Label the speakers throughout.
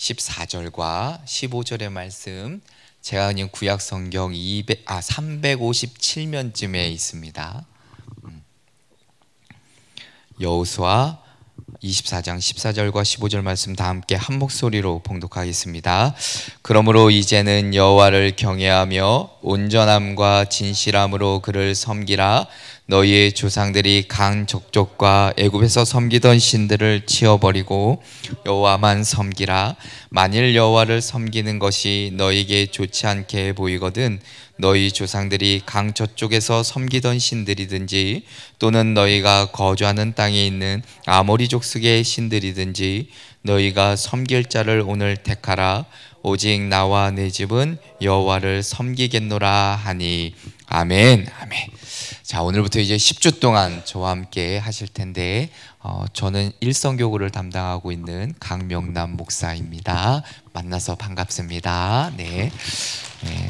Speaker 1: 14절과 15절의 말씀 제가 그 구약 성경 200, 아 357면쯤에 있습니다. 음. 여호수아 24장 14절과 15절 말씀 다 함께 한 목소리로 봉독하겠습니다. 그러므로 이제는 여호와를 경외하며 온전함과 진실함으로 그를 섬기라 너희의 조상들이 강 족족과 애굽에서 섬기던 신들을 치워버리고 여호와만 섬기라 만일 여호와를 섬기는 것이 너희에게 좋지 않게 보이거든 너희 조상들이 강 저쪽에서 섬기던 신들이든지 또는 너희가 거주하는 땅에 있는 아모리 족속의 신들이든지 너희가 섬길 자를 오늘 택하라 오직 나와 내 집은 여호와를 섬기겠노라 하니 아멘 아멘 자 오늘부터 이제 10주 동안 저와 함께 하실 텐데 어, 저는 일성교구를 담당하고 있는 강명남 목사입니다. 만나서 반갑습니다. 네. 네.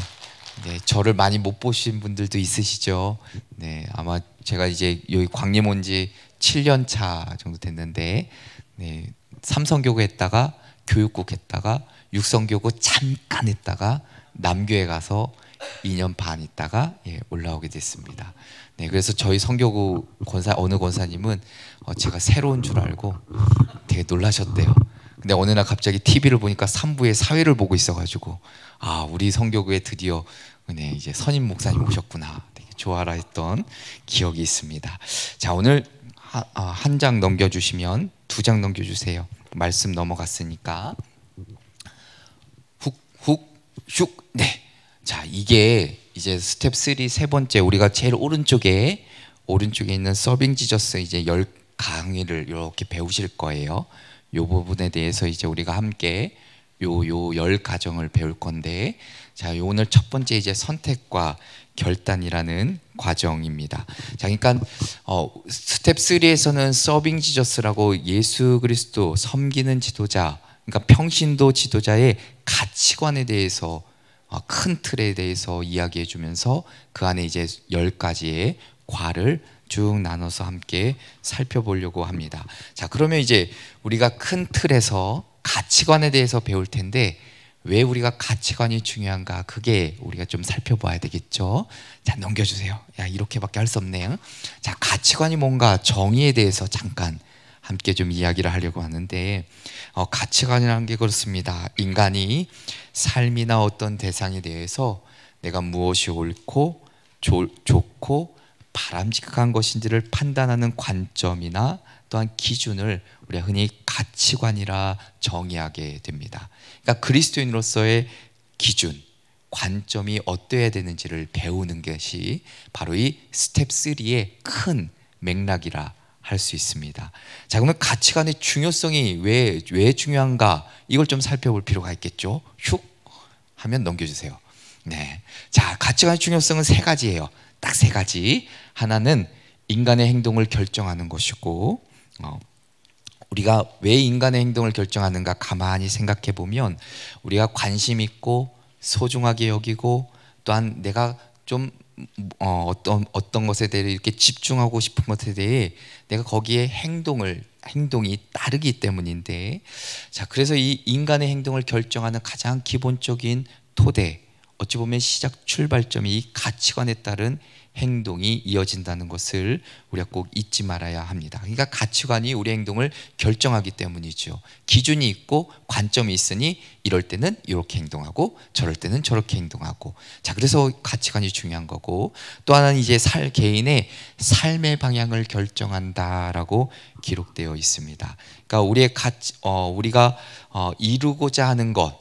Speaker 1: 네, 저를 많이 못 보신 분들도 있으시죠. 네, 아마 제가 이제 여기 광림 온지 7년 차 정도 됐는데, 네, 삼성교구 했다가 교육국 했다가 육성교구 잠깐 했다가 남교에 가서 2년 반 있다가 예, 올라오게 됐습니다. 네, 그래서 저희 성교구 권사 어느 권사님은 어, 제가 새로운 줄 알고 되게 놀라셨대요. 근데 어느 날 갑자기 TV를 보니까 3부의 사회를 보고 있어가지고 아 우리 성교구에 드디어 네, 이제 선임 목사님 오셨구나 되게 좋아라 했던 기억이 있습니다. 자 오늘 아, 한장 넘겨주시면 두 장 넘겨주세요. 말씀 넘어갔으니까 훅 훅 슉 네. 자, 이게 이제 스텝 3 세 번째 우리가 제일 오른쪽에 오른쪽에 있는 서빙 지저스 이제 열 강의를 이렇게 배우실 거예요. 요 부분에 대해서 이제 우리가 함께 요 요열 가정을 배울 건데 자, 요 오늘 첫 번째 이제 선택과 결단이라는 과정입니다. 자, 그러니까 어, 스텝 3에서는 서빙 지저스라고 예수 그리스도 섬기는 지도자, 그러니까 평신도 지도자의 가치관에 대해서 어, 큰 틀에 대해서 이야기해 주면서 그 안에 이제 열 가지의 과를 쭉 나눠서 함께 살펴보려고 합니다. 자, 그러면 이제 우리가 큰 틀에서 가치관에 대해서 배울 텐데 왜 우리가 가치관이 중요한가 그게 우리가 좀 살펴봐야 되겠죠. 자, 넘겨주세요. 야, 이렇게밖에 할 수 없네요. 자, 가치관이 뭔가 정의에 대해서 잠깐 함께 좀 이야기를 하려고 하는데 어, 가치관이라는 게 그렇습니다. 인간이 삶이나 어떤 대상에 대해서 내가 무엇이 옳고 조, 좋고 바람직한 것인지를 판단하는 관점이나 또한 기준을 우리가 흔히 가치관이라 정의하게 됩니다. 그러니까 그리스도인으로서의 기준, 관점이 어떠해야 되는지를 배우는 것이 바로 이 스텝 3의 큰 맥락이라 할수 있습니다. 자, 그러면 가치관의 중요성이 왜, 왜 중요한가? 이걸 좀 살펴볼 필요가 있겠죠? 슉! 하면 넘겨주세요. 네. 자, 가치관의 중요성은 세 가지예요. 딱 세 가지. 하나는 인간의 행동을 결정하는 것이고, 어, 우리가 왜 인간의 행동을 결정하는가 가만히 생각해 보면 우리가 관심 있고 소중하게 여기고 또한 내가 좀 어, 어떤 어떤 것에 대해 이렇게 집중하고 싶은 것에 대해 내가 거기에 행동을 행동이 따르기 때문인데 자 그래서 이 인간의 행동을 결정하는 가장 기본적인 토대 어찌 보면 시작 출발점이 이 가치관에 따른 행동이 이어진다는 것을 우리가 꼭 잊지 말아야 합니다. 그러니까 가치관이 우리 행동을 결정하기 때문이죠. 기준이 있고 관점이 있으니 이럴 때는 이렇게 행동하고 저럴 때는 저렇게 행동하고. 자, 그래서 가치관이 중요한 거고 또 하나는 이제 살 개인의 삶의 방향을 결정한다라고 기록되어 있습니다. 그러니까 우리의 가치 어, 우리가 어, 이루고자 하는 것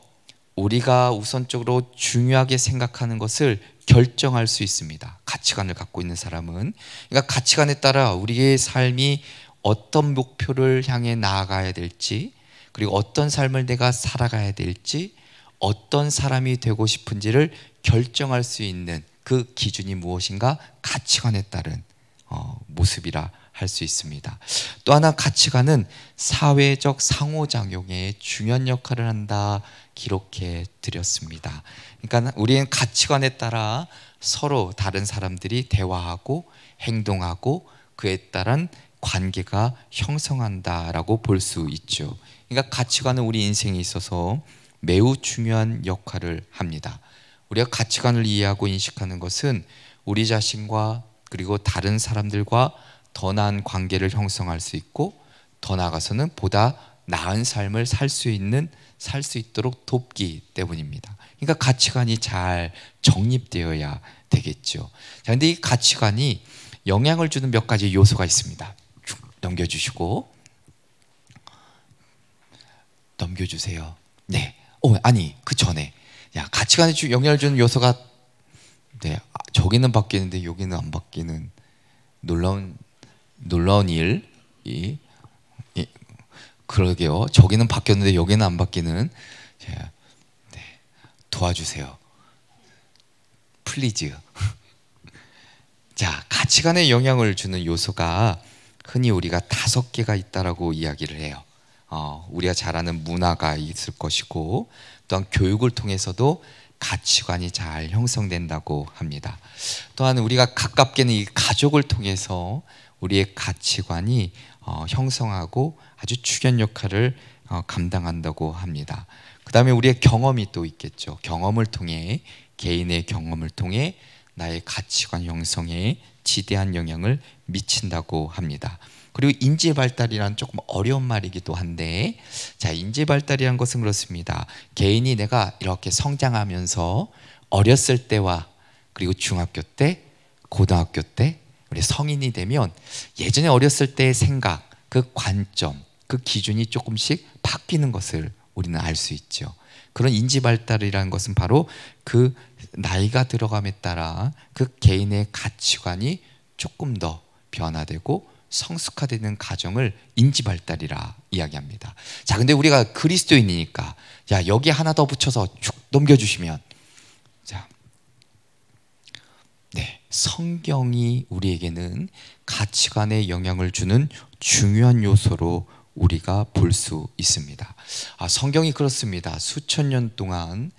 Speaker 1: 우리가 우선적으로 중요하게 생각하는 것을 결정할 수 있습니다. 가치관을 갖고 있는 사람은 그러니까 가치관에 따라 우리의 삶이 어떤 목표를 향해 나아가야 될지 그리고 어떤 삶을 내가 살아가야 될지 어떤 사람이 되고 싶은지를 결정할 수 있는 그 기준이 무엇인가 가치관에 따른 어, 모습이라 할 수 있습니다. 또 하나 가치관은 사회적 상호작용에 중요한 역할을 한다 기록해 드렸습니다. 그러니까 우리는 가치관에 따라 서로 다른 사람들이 대화하고 행동하고 그에 따른 관계가 형성한다라고 볼 수 있죠. 그러니까 가치관은 우리 인생에 있어서 매우 중요한 역할을 합니다. 우리가 가치관을 이해하고 인식하는 것은 우리 자신과 그리고 다른 사람들과 더 나은 관계를 형성할 수 있고 더 나아가서는 보다 나은 삶을 살 수 있는 살 수 있도록 돕기 때문입니다. 그러니까 가치관이 잘 정립되어야 되겠죠. 자, 근데 이 가치관이 영향을 주는 몇 가지 요소가 있습니다. 쭉 넘겨주시고 넘겨주세요. 네. 오, 어, 아니 그 전에 야 가치관에 영향을 주는 요소가 네 아, 저기는 바뀌는데 여기는 안 바뀌는 놀라운 놀라운 일이 예, 그러게요. 저기는 바뀌었는데 여기는 안 바뀌는 예, 도와주세요. 플리즈. 자, 가치관에 영향을 주는 요소가 흔히 우리가 다섯 개가 있다라고 이야기를 해요. 어, 우리가 잘 아는 문화가 있을 것이고 또한 교육을 통해서도 가치관이 잘 형성된다고 합니다. 또한 우리가 가깝게는 이 가족을 통해서 우리의 가치관이 어, 형성하고 아주 중요 역할을 어, 감당한다고 합니다. 그 다음에 우리의 경험이 또 있겠죠. 경험을 통해 개인의 경험을 통해 나의 가치관 형성에 지대한 영향을 미친다고 합니다. 그리고 인지 발달이란 조금 어려운 말이기도 한데 자, 인지 발달이란 것은 그렇습니다. 개인이 내가 이렇게 성장하면서 어렸을 때와 그리고 중학교 때, 고등학교 때 우리 성인이 되면 예전에 어렸을 때의 생각, 그 관점, 그 기준이 조금씩 바뀌는 것을 우리는 알 수 있죠. 그런 인지 발달이라는 것은 바로 그 나이가 들어감에 따라 그 개인의 가치관이 조금 더 변화되고 성숙화되는 과정을 인지 발달이라 이야기합니다. 자, 근데 우리가 그리스도인이니까 야, 여기 하나 더 붙여서 쭉 넘겨 주시면 자. 네. 성경이 우리에게는 가치관에 영향을 주는 중요한 요소로 우리가 볼 수 있습니다. 아, 성경이 그렇습니다. 수천 년 동안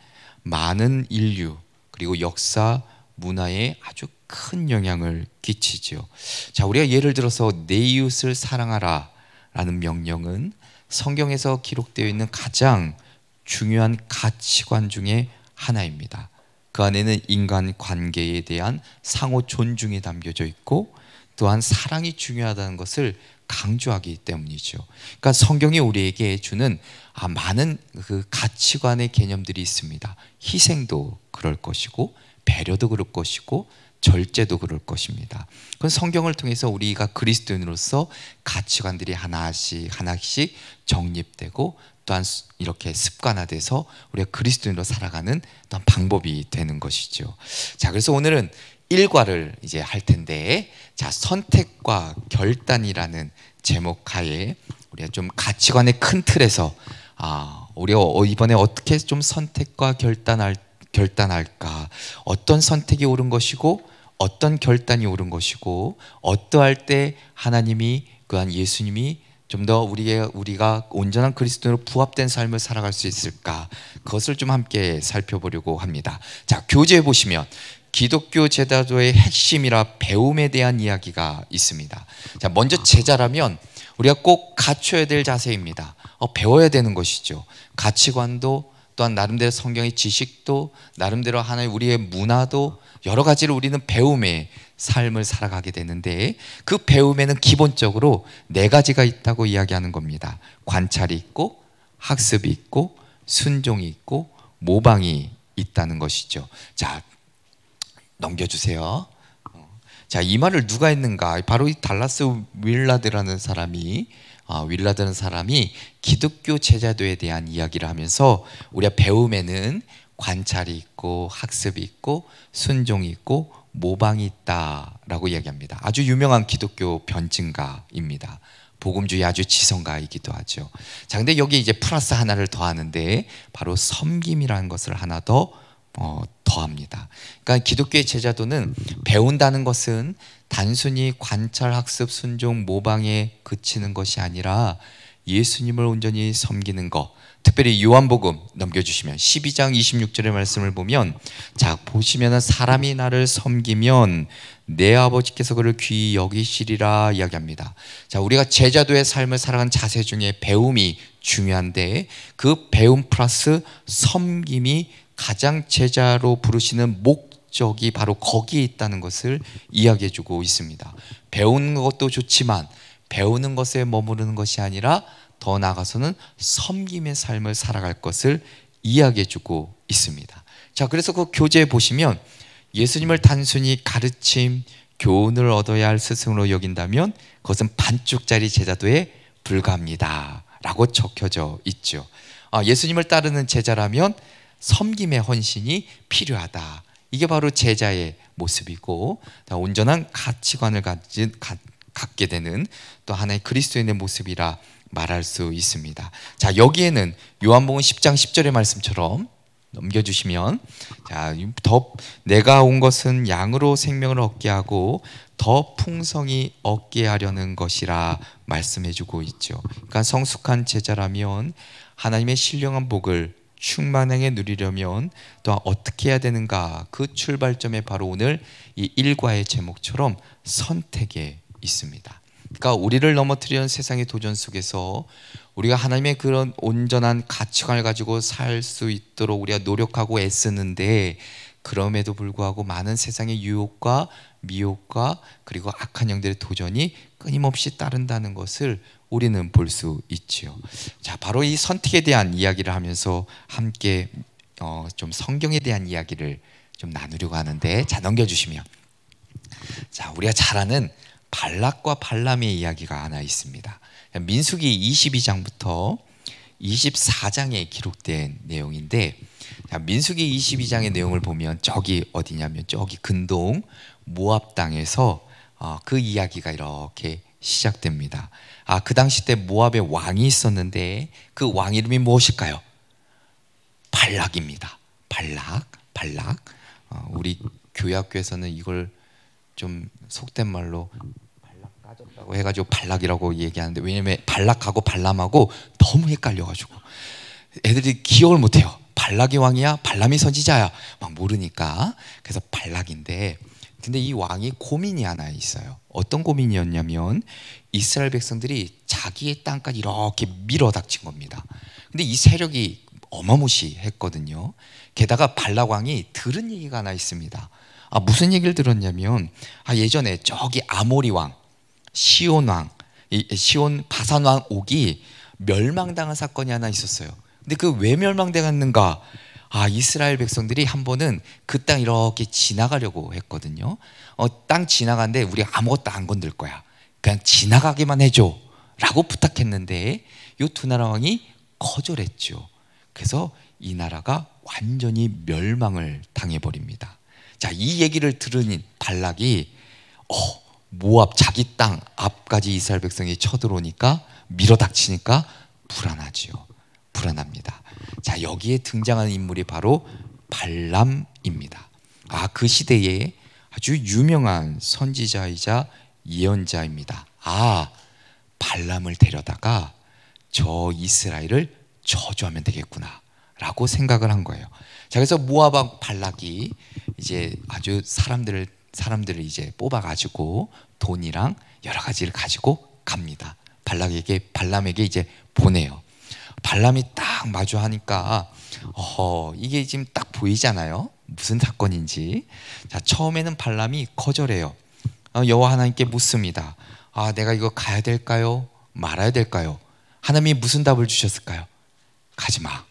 Speaker 1: 많은 인류 그리고 역사 문화에 아주 큰 영향을 끼치지요. 자, 우리가 예를 들어서 내 이웃을 사랑하라라는 명령은 성경에서 기록되어 있는 가장 중요한 가치관 중에 하나입니다. 그 안에는 인간 관계에 대한 상호 존중이 담겨져 있고 또한 사랑이 중요하다는 것을 강조하기 때문이죠. 그러니까 성경이 우리에게 주는 아, 많은 그 가치관의 개념들이 있습니다. 희생도 그럴 것이고 배려도 그럴 것이고 절제도 그럴 것입니다. 그 성경을 통해서 우리가 그리스도인으로서 가치관들이 하나씩 하나씩 정립되고 또한 이렇게 습관화돼서 우리가 그리스도인으로 살아가는 어떤 방법이 되는 것이죠. 자, 그래서 오늘은 일과를 이제 할 텐데 자 선택과 결단이라는 제목 하에 우리가 좀 가치관의 큰 틀에서 아 우리 어, 이번에 어떻게 좀 선택과 결단할 결단할까 어떤 선택이 옳은 것이고 어떤 결단이 옳은 것이고 어떠할 때 하나님이 그한 예수님이 좀 더 우리의 우리가 온전한 그리스도로 부합된 삶을 살아갈 수 있을까 그것을 좀 함께 살펴보려고 합니다. 자 교재 보시면 기독교 제자도의 핵심이라 배움에 대한 이야기가 있습니다. 자, 먼저 제자라면 우리가 꼭 갖춰야 될 자세입니다. 어, 배워야 되는 것이죠. 가치관도 또한 나름대로 성경의 지식도 나름대로 하나의 우리의 문화도 여러 가지를 우리는 배움의 삶을 살아가게 되는데 그 배움에는 기본적으로 네 가지가 있다고 이야기하는 겁니다. 관찰이 있고 학습이 있고 순종이 있고 모방이 있다는 것이죠. 자, 넘겨주세요. 자, 이 말을 누가 했는가? 바로 이 달라스 윌라드라는 사람이 아, 윌라드라는 사람이 기독교 제자도에 대한 이야기를 하면서 우리가 배움에는 관찰이 있고 학습이 있고 순종이 있고 모방이 있다라고 이야기합니다. 아주 유명한 기독교 변증가입니다. 복음주의 아주 지성가이기도 하죠. 자, 근데 여기 이제 플러스 하나를 더하는데 바로 섬김이라는 것을 하나 더 어, 더합니다. 그러니까 기독교의 제자도는 배운다는 것은 단순히 관찰, 학습, 순종, 모방에 그치는 것이 아니라 예수님을 온전히 섬기는 것. 특별히 요한복음 넘겨주시면 12장 26절의 말씀을 보면 자 보시면 사람이 나를 섬기면 내 아버지께서 그를 귀히 여기시리라 이야기합니다. 자 우리가 제자도의 삶을 살아간 자세 중에 배움이 중요한데 그 배움 플러스 섬김이 가장 제자로 부르시는 목적이 바로 거기에 있다는 것을 이야기해 주고 있습니다. 배우는 것도 좋지만 배우는 것에 머무르는 것이 아니라 더 나아가서는 섬김의 삶을 살아갈 것을 이야기해 주고 있습니다. 자, 그래서 그교재 보시면 예수님을 단순히 가르침, 교훈을 얻어야 할 스승으로 여긴다면 그것은 반쪽짜리 제자도에 불과합니다. 라고 적혀져 있죠. 아, 예수님을 따르는 제자라면 섬김의 헌신이 필요하다. 이게 바로 제자의 모습이고 온전한 가치관을 가진, 가, 갖게 되는 또 하나의 그리스도인의 모습이라 말할 수 있습니다. 자, 여기에는 요한복음 10장 10절의 말씀처럼 넘겨주시면 자, 더 내가 온 것은 양으로 생명을 얻게 하고 더 풍성히 얻게 하려는 것이라 말씀해주고 있죠. 그러니까 성숙한 제자라면 하나님의 신령한 복을 충만하게 누리려면 또 어떻게 해야 되는가 그 출발점에 바로 오늘 이 일과의 제목처럼 선택에 있습니다. 그러니까 우리를 넘어뜨리는 세상의 도전 속에서 우리가 하나님의 그런 온전한 가치관을 가지고 살 수 있도록 우리가 노력하고 애쓰는데 그럼에도 불구하고 많은 세상의 유혹과 미혹과 그리고 악한 영들의 도전이 끊임없이 따른다는 것을 우리는 볼 수 있지요. 자, 바로 이 선택에 대한 이야기를 하면서 함께 어, 좀 성경에 대한 이야기를 좀 나누려고 하는데 자 넘겨주시면 자 우리가 잘 아는 발락과 발람의 이야기가 하나 있습니다. 민수기 22장부터 24장에 기록된 내용인데 자, 민수기 22장의 내용을 보면 저기 어디냐면 저기 근동 모압 땅에서 어, 그 이야기가 이렇게 시작됩니다. 아, 그 당시 때 모압의 왕이 있었는데 그 왕 이름이 무엇일까요? 발락입니다. 발락, 발락. 어, 우리 교회학교에서는 이걸 좀 속된 말로 발락 까졌다고 해가지고 발락이라고 얘기하는데 왜냐면 발락하고 발람하고 너무 헷갈려가지고 애들이 기억을 못해요. 발락이 왕이야, 발람이 선지자야 막 모르니까 그래서 발락인데 근데 이 왕이 고민이 하나 있어요. 어떤 고민이었냐면 이스라엘 백성들이 자기의 땅까지 이렇게 밀어닥친 겁니다. 근데 이 세력이 어마무시했거든요. 게다가 발락 왕이 들은 얘기가 하나 있습니다. 아 무슨 얘기를 들었냐면 아 예전에 저기 아모리 왕, 시온 왕, 시온 바산 왕 옥이 멸망당한 사건이 하나 있었어요. 근데 그 왜 멸망당했는가? 아, 이스라엘 백성들이 한 번은 그 땅 이렇게 지나가려고 했거든요. 어, 땅 지나가는데 우리 아무것도 안 건들 거야. 그냥 지나가기만 해줘. 라고 부탁했는데 이 두 나라 왕이 거절했죠. 그래서 이 나라가 완전히 멸망을 당해버립니다. 자, 이 얘기를 들은 발락이 어, 모압 자기 땅 앞까지 이스라엘 백성이 쳐들어오니까 밀어닥치니까 불안하지요. 불안합니다. 자 여기에 등장하는 인물이 바로 발람입니다. 아 그 시대에 아주 유명한 선지자이자 예언자입니다. 아 발람을 데려다가 저 이스라엘을 저주하면 되겠구나라고 생각을 한 거예요. 자 그래서 모압왕 발락이 이제 아주 사람들을 사람들을 이제 뽑아 가지고 돈이랑 여러 가지를 가지고 갑니다. 발락에게 발람에게 이제 보내요. 발람이 딱 마주하니까 어 이게 지금 딱 보이잖아요. 무슨 사건인지. 자, 처음에는 발람이 거절해요. 어, 여호와 하나님께 묻습니다. 아, 내가 이거 가야 될까요? 말아야 될까요? 하나님이 무슨 답을 주셨을까요? 가지 마.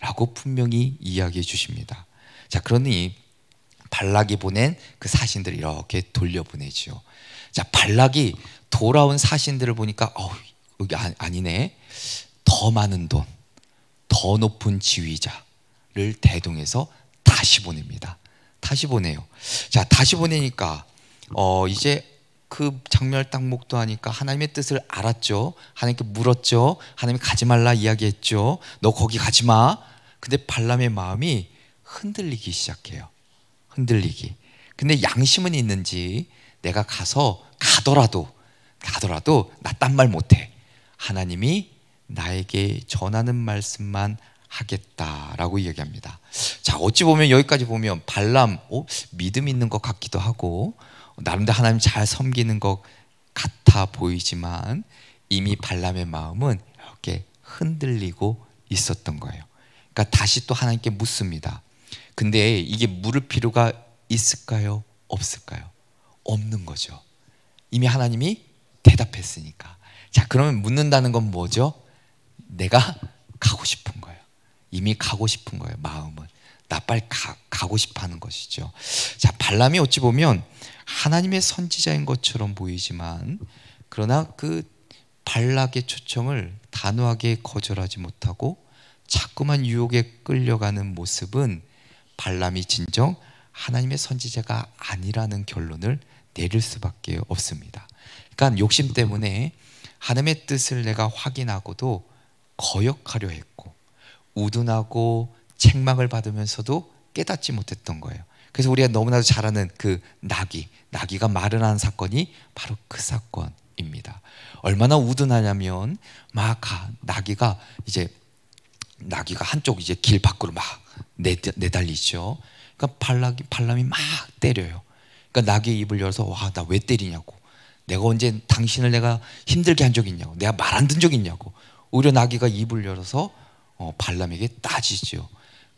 Speaker 1: 라고 분명히 이야기해 주십니다. 자, 그러니 발락이 보낸 그사신들 이렇게 돌려보내지요. 자, 발락이 돌아온 사신들을 보니까 어, 여기 아, 아니네. 더 많은 돈, 더 높은 지휘자를 대동해서 다시 보냅니다. 다시 보내요. 자, 다시 보내니까 어 이제 그 장멸 땅목도 하니까 하나님의 뜻을 알았죠. 하나님께 물었죠. 하나님 가지 말라 이야기했죠. 너 거기 가지 마. 근데 발람의 마음이 흔들리기 시작해요. 흔들리기. 근데 양심은 있는지 내가 가서 가더라도 가더라도 나 딴 말 못해. 하나님이 나에게 전하는 말씀만 하겠다라고 이야기합니다. 자, 어찌 보면 여기까지 보면 발람, 어? 믿음 있는 것 같기도 하고 나름대로 하나님 잘 섬기는 것 같아 보이지만 이미 발람의 마음은 이렇게 흔들리고 있었던 거예요. 그러니까 다시 또 하나님께 묻습니다. 근데 이게 물을 필요가 있을까요? 없을까요? 없는 거죠. 이미 하나님이 대답했으니까. 자, 그러면 묻는다는 건 뭐죠? 내가 가고 싶은 거예요. 이미 가고 싶은 거예요. 마음은 나빨 가, 가고 싶어하는 것이죠. 자 발람이 어찌 보면 하나님의 선지자인 것처럼 보이지만 그러나 그 발락의 초청을 단호하게 거절하지 못하고 자꾸만 유혹에 끌려가는 모습은 발람이 진정 하나님의 선지자가 아니라는 결론을 내릴 수밖에 없습니다. 그러니까 욕심 때문에 하나님의 뜻을 내가 확인하고도 거역하려 했고 우둔하고 책망을 받으면서도 깨닫지 못했던 거예요. 그래서 우리가 너무나도 잘 아는 그 나귀, 나귀가 말을 하는 사건이 바로 그 사건입니다. 얼마나 우둔하냐면 막 아, 나귀가 이제 나귀가 한쪽 이제 길 밖으로 막 내, 달리죠 그러니까 발락이 발람이 막 때려요. 그러니까 나귀의 입을 열어서 와 나 왜 때리냐고. 내가 언제 당신을 내가 힘들게 한 적 있냐고. 내가 말 안 든 적 있냐고. 오히려 나귀가 입을 열어서 어, 발람에게 따지죠.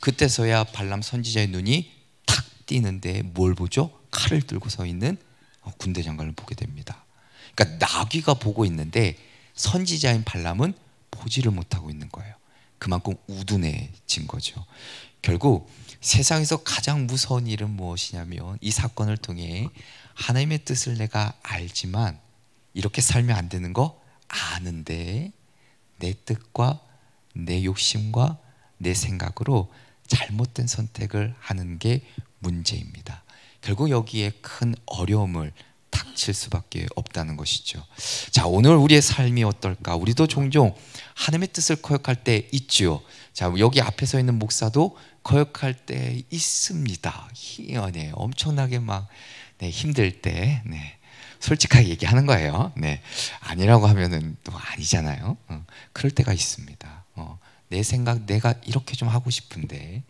Speaker 1: 그때서야 발람 선지자의 눈이 탁 띄는데 뭘 보죠? 칼을 들고 서 있는 어, 군대 장관을 보게 됩니다. 그러니까 나귀가 보고 있는데 선지자인 발람은 보지를 못하고 있는 거예요. 그만큼 우둔해진 거죠. 결국 세상에서 가장 무서운 일은 무엇이냐면 이 사건을 통해 하나님의 뜻을 내가 알지만 이렇게 살면 안 되는 거 아는데 내 뜻과 내 욕심과 내 생각으로 잘못된 선택을 하는 게 문제입니다. 결국 여기에 큰 어려움을 닥칠 수밖에 없다는 것이죠. 자, 오늘 우리의 삶이 어떨까? 우리도 종종 하나님의 뜻을 거역할 때 있지요. 자, 여기 앞에 서 있는 목사도 거역할 때 있습니다. 희한해. 엄청나게 막 네, 힘들 때. 네. 솔직하게 얘기하는 거예요. 네. 아니라고 하면은 또 아니잖아요. 어, 그럴 때가 있습니다. 어, 내 생각 내가 이렇게 좀 하고 싶은데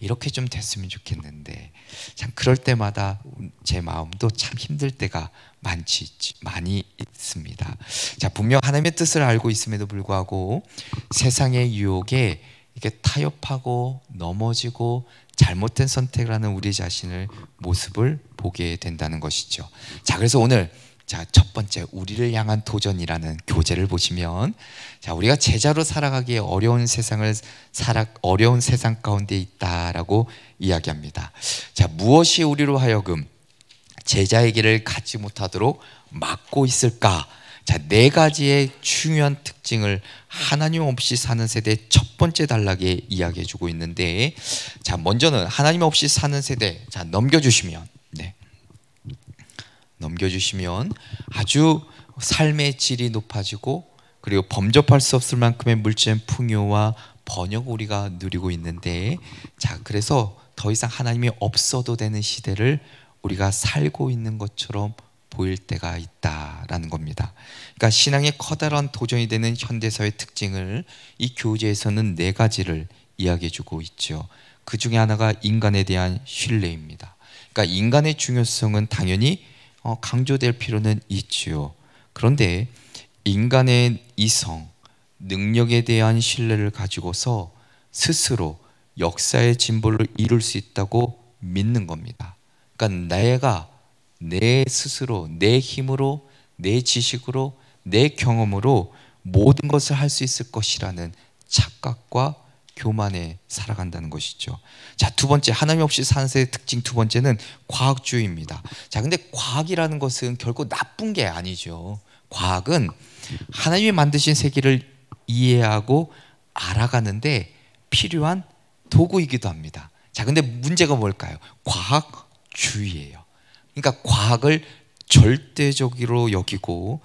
Speaker 1: 이렇게 좀 됐으면 좋겠는데 참 그럴 때마다 제 마음도 참 힘들 때가 많지 많이 있습니다. 자 분명 하나님의 뜻을 알고 있음에도 불구하고 세상의 유혹에 이게 타협하고 넘어지고 잘못된 선택을 하는 우리 자신을 모습을 보게 된다는 것이죠. 자, 그래서 오늘 자, 첫 번째 우리를 향한 도전이라는 교제를 보시면 자, 우리가 제자로 살아가기에 어려운 세상을 살아 어려운 세상 가운데 있다라고 이야기합니다. 자, 무엇이 우리로 하여금 제자의 길을 갖지 못하도록 막고 있을까? 자, 네 가지의 중요한 특징을 하나님 없이 사는 세대의 첫 번째 단락에 이야기해 주고 있는데 자, 먼저는 하나님 없이 사는 세대. 자, 넘겨 주시면 네. 넘겨 주시면 아주 삶의 질이 높아지고 그리고 범접할 수 없을 만큼의 물질 풍요와 번역 우리가 누리고 있는데 자, 그래서 더 이상 하나님이 없어도 되는 시대를 우리가 살고 있는 것처럼 보일 때가 있다라는 겁니다. 그러니까 신앙의 커다란 도전이 되는 현대사의 특징을 이 교재에서는 네 가지를 이야기해주고 있죠. 그 중에 하나가 인간에 대한 신뢰입니다. 그러니까 인간의 중요성은 당연히 어, 강조될 필요는 있지요. 그런데 인간의 이성, 능력에 대한 신뢰를 가지고서 스스로 역사의 진보를 이룰 수 있다고 믿는 겁니다. 그러니까 내가 내 스스로, 내 힘으로, 내 지식으로, 내 경험으로 모든 것을 할 수 있을 것이라는 착각과 교만에 살아간다는 것이죠. 자, 두 번째 하나님 없이 산 세의 특징 두 번째는 과학주의입니다. 자, 근데 과학이라는 것은 결코 나쁜 게 아니죠. 과학은 하나님이 만드신 세계를 이해하고 알아가는데 필요한 도구이기도 합니다. 자, 근데 문제가 뭘까요? 과학주의예요. 그러니까 과학을 절대적으로 여기고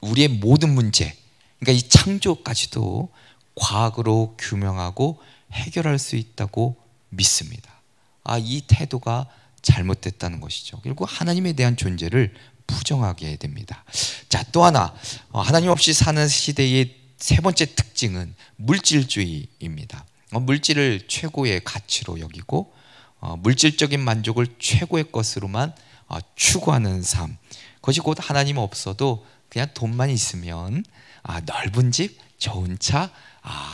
Speaker 1: 우리의 모든 문제, 그러니까 이 창조까지도 과학으로 규명하고 해결할 수 있다고 믿습니다. 아, 이 태도가 잘못됐다는 것이죠. 결국 하나님에 대한 존재를 부정하게 됩니다. 자, 또 하나 어, 하나님 없이 사는 시대의 세 번째 특징은 물질주의입니다. 어, 물질을 최고의 가치로 여기고 어, 물질적인 만족을 최고의 것으로만 아, 추구하는 삶. 그것이 곧 하나님 없어도 그냥 돈만 있으면 아, 넓은 집, 좋은 차,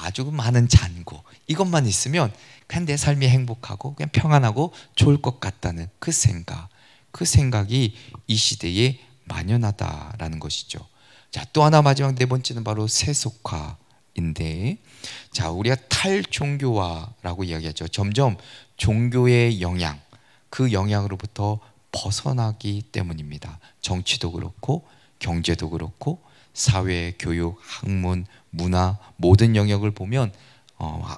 Speaker 1: 아주 많은 잔고 이것만 있으면 그냥 내 삶이 행복하고 그냥 평안하고 좋을 것 같다는 그 생각, 그 생각이 이 시대에 만연하다라는 것이죠. 자, 또 하나 마지막 네 번째는 바로 세속화. 인데 자 우리가 탈종교화라고 이야기하죠 점점 종교의 영향 그 영향으로부터 벗어나기 때문입니다. 정치도 그렇고 경제도 그렇고 사회, 교육, 학문, 문화 모든 영역을 보면 어,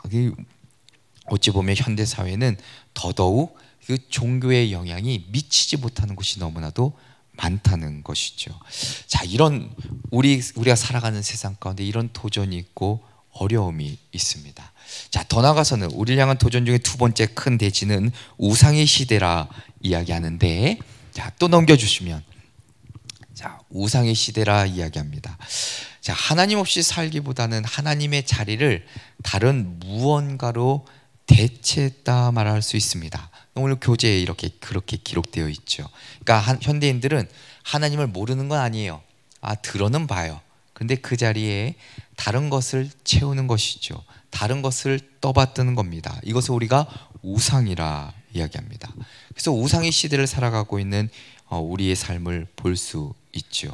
Speaker 1: 어찌 보면 현대 사회는 더더욱 그 종교의 영향이 미치지 못하는 곳이 너무나도 많다는 것이죠. 자, 이런 우리 우리가 살아가는 세상 가운데 이런 도전이 있고 어려움이 있습니다. 자, 더 나아가서는 우리를 향한 도전 중에 두 번째 큰 대지는 우상의 시대라 이야기하는데 자, 또 넘겨 주시면 자, 우상의 시대라 이야기합니다. 자, 하나님 없이 살기보다는 하나님의 자리를 다른 무언가로 대체했다 말할 수 있습니다. 오늘 교재에 이렇게 그렇게 기록되어 있죠. 그러니까 한, 현대인들은 하나님을 모르는 건 아니에요. 아, 들어는 봐요. 근데 그 자리에 다른 것을 채우는 것이죠. 다른 것을 떠받드는 겁니다. 이것을 우리가 우상이라 이야기합니다. 그래서 우상의 시대를 살아가고 있는 어, 우리의 삶을 볼 수 있죠.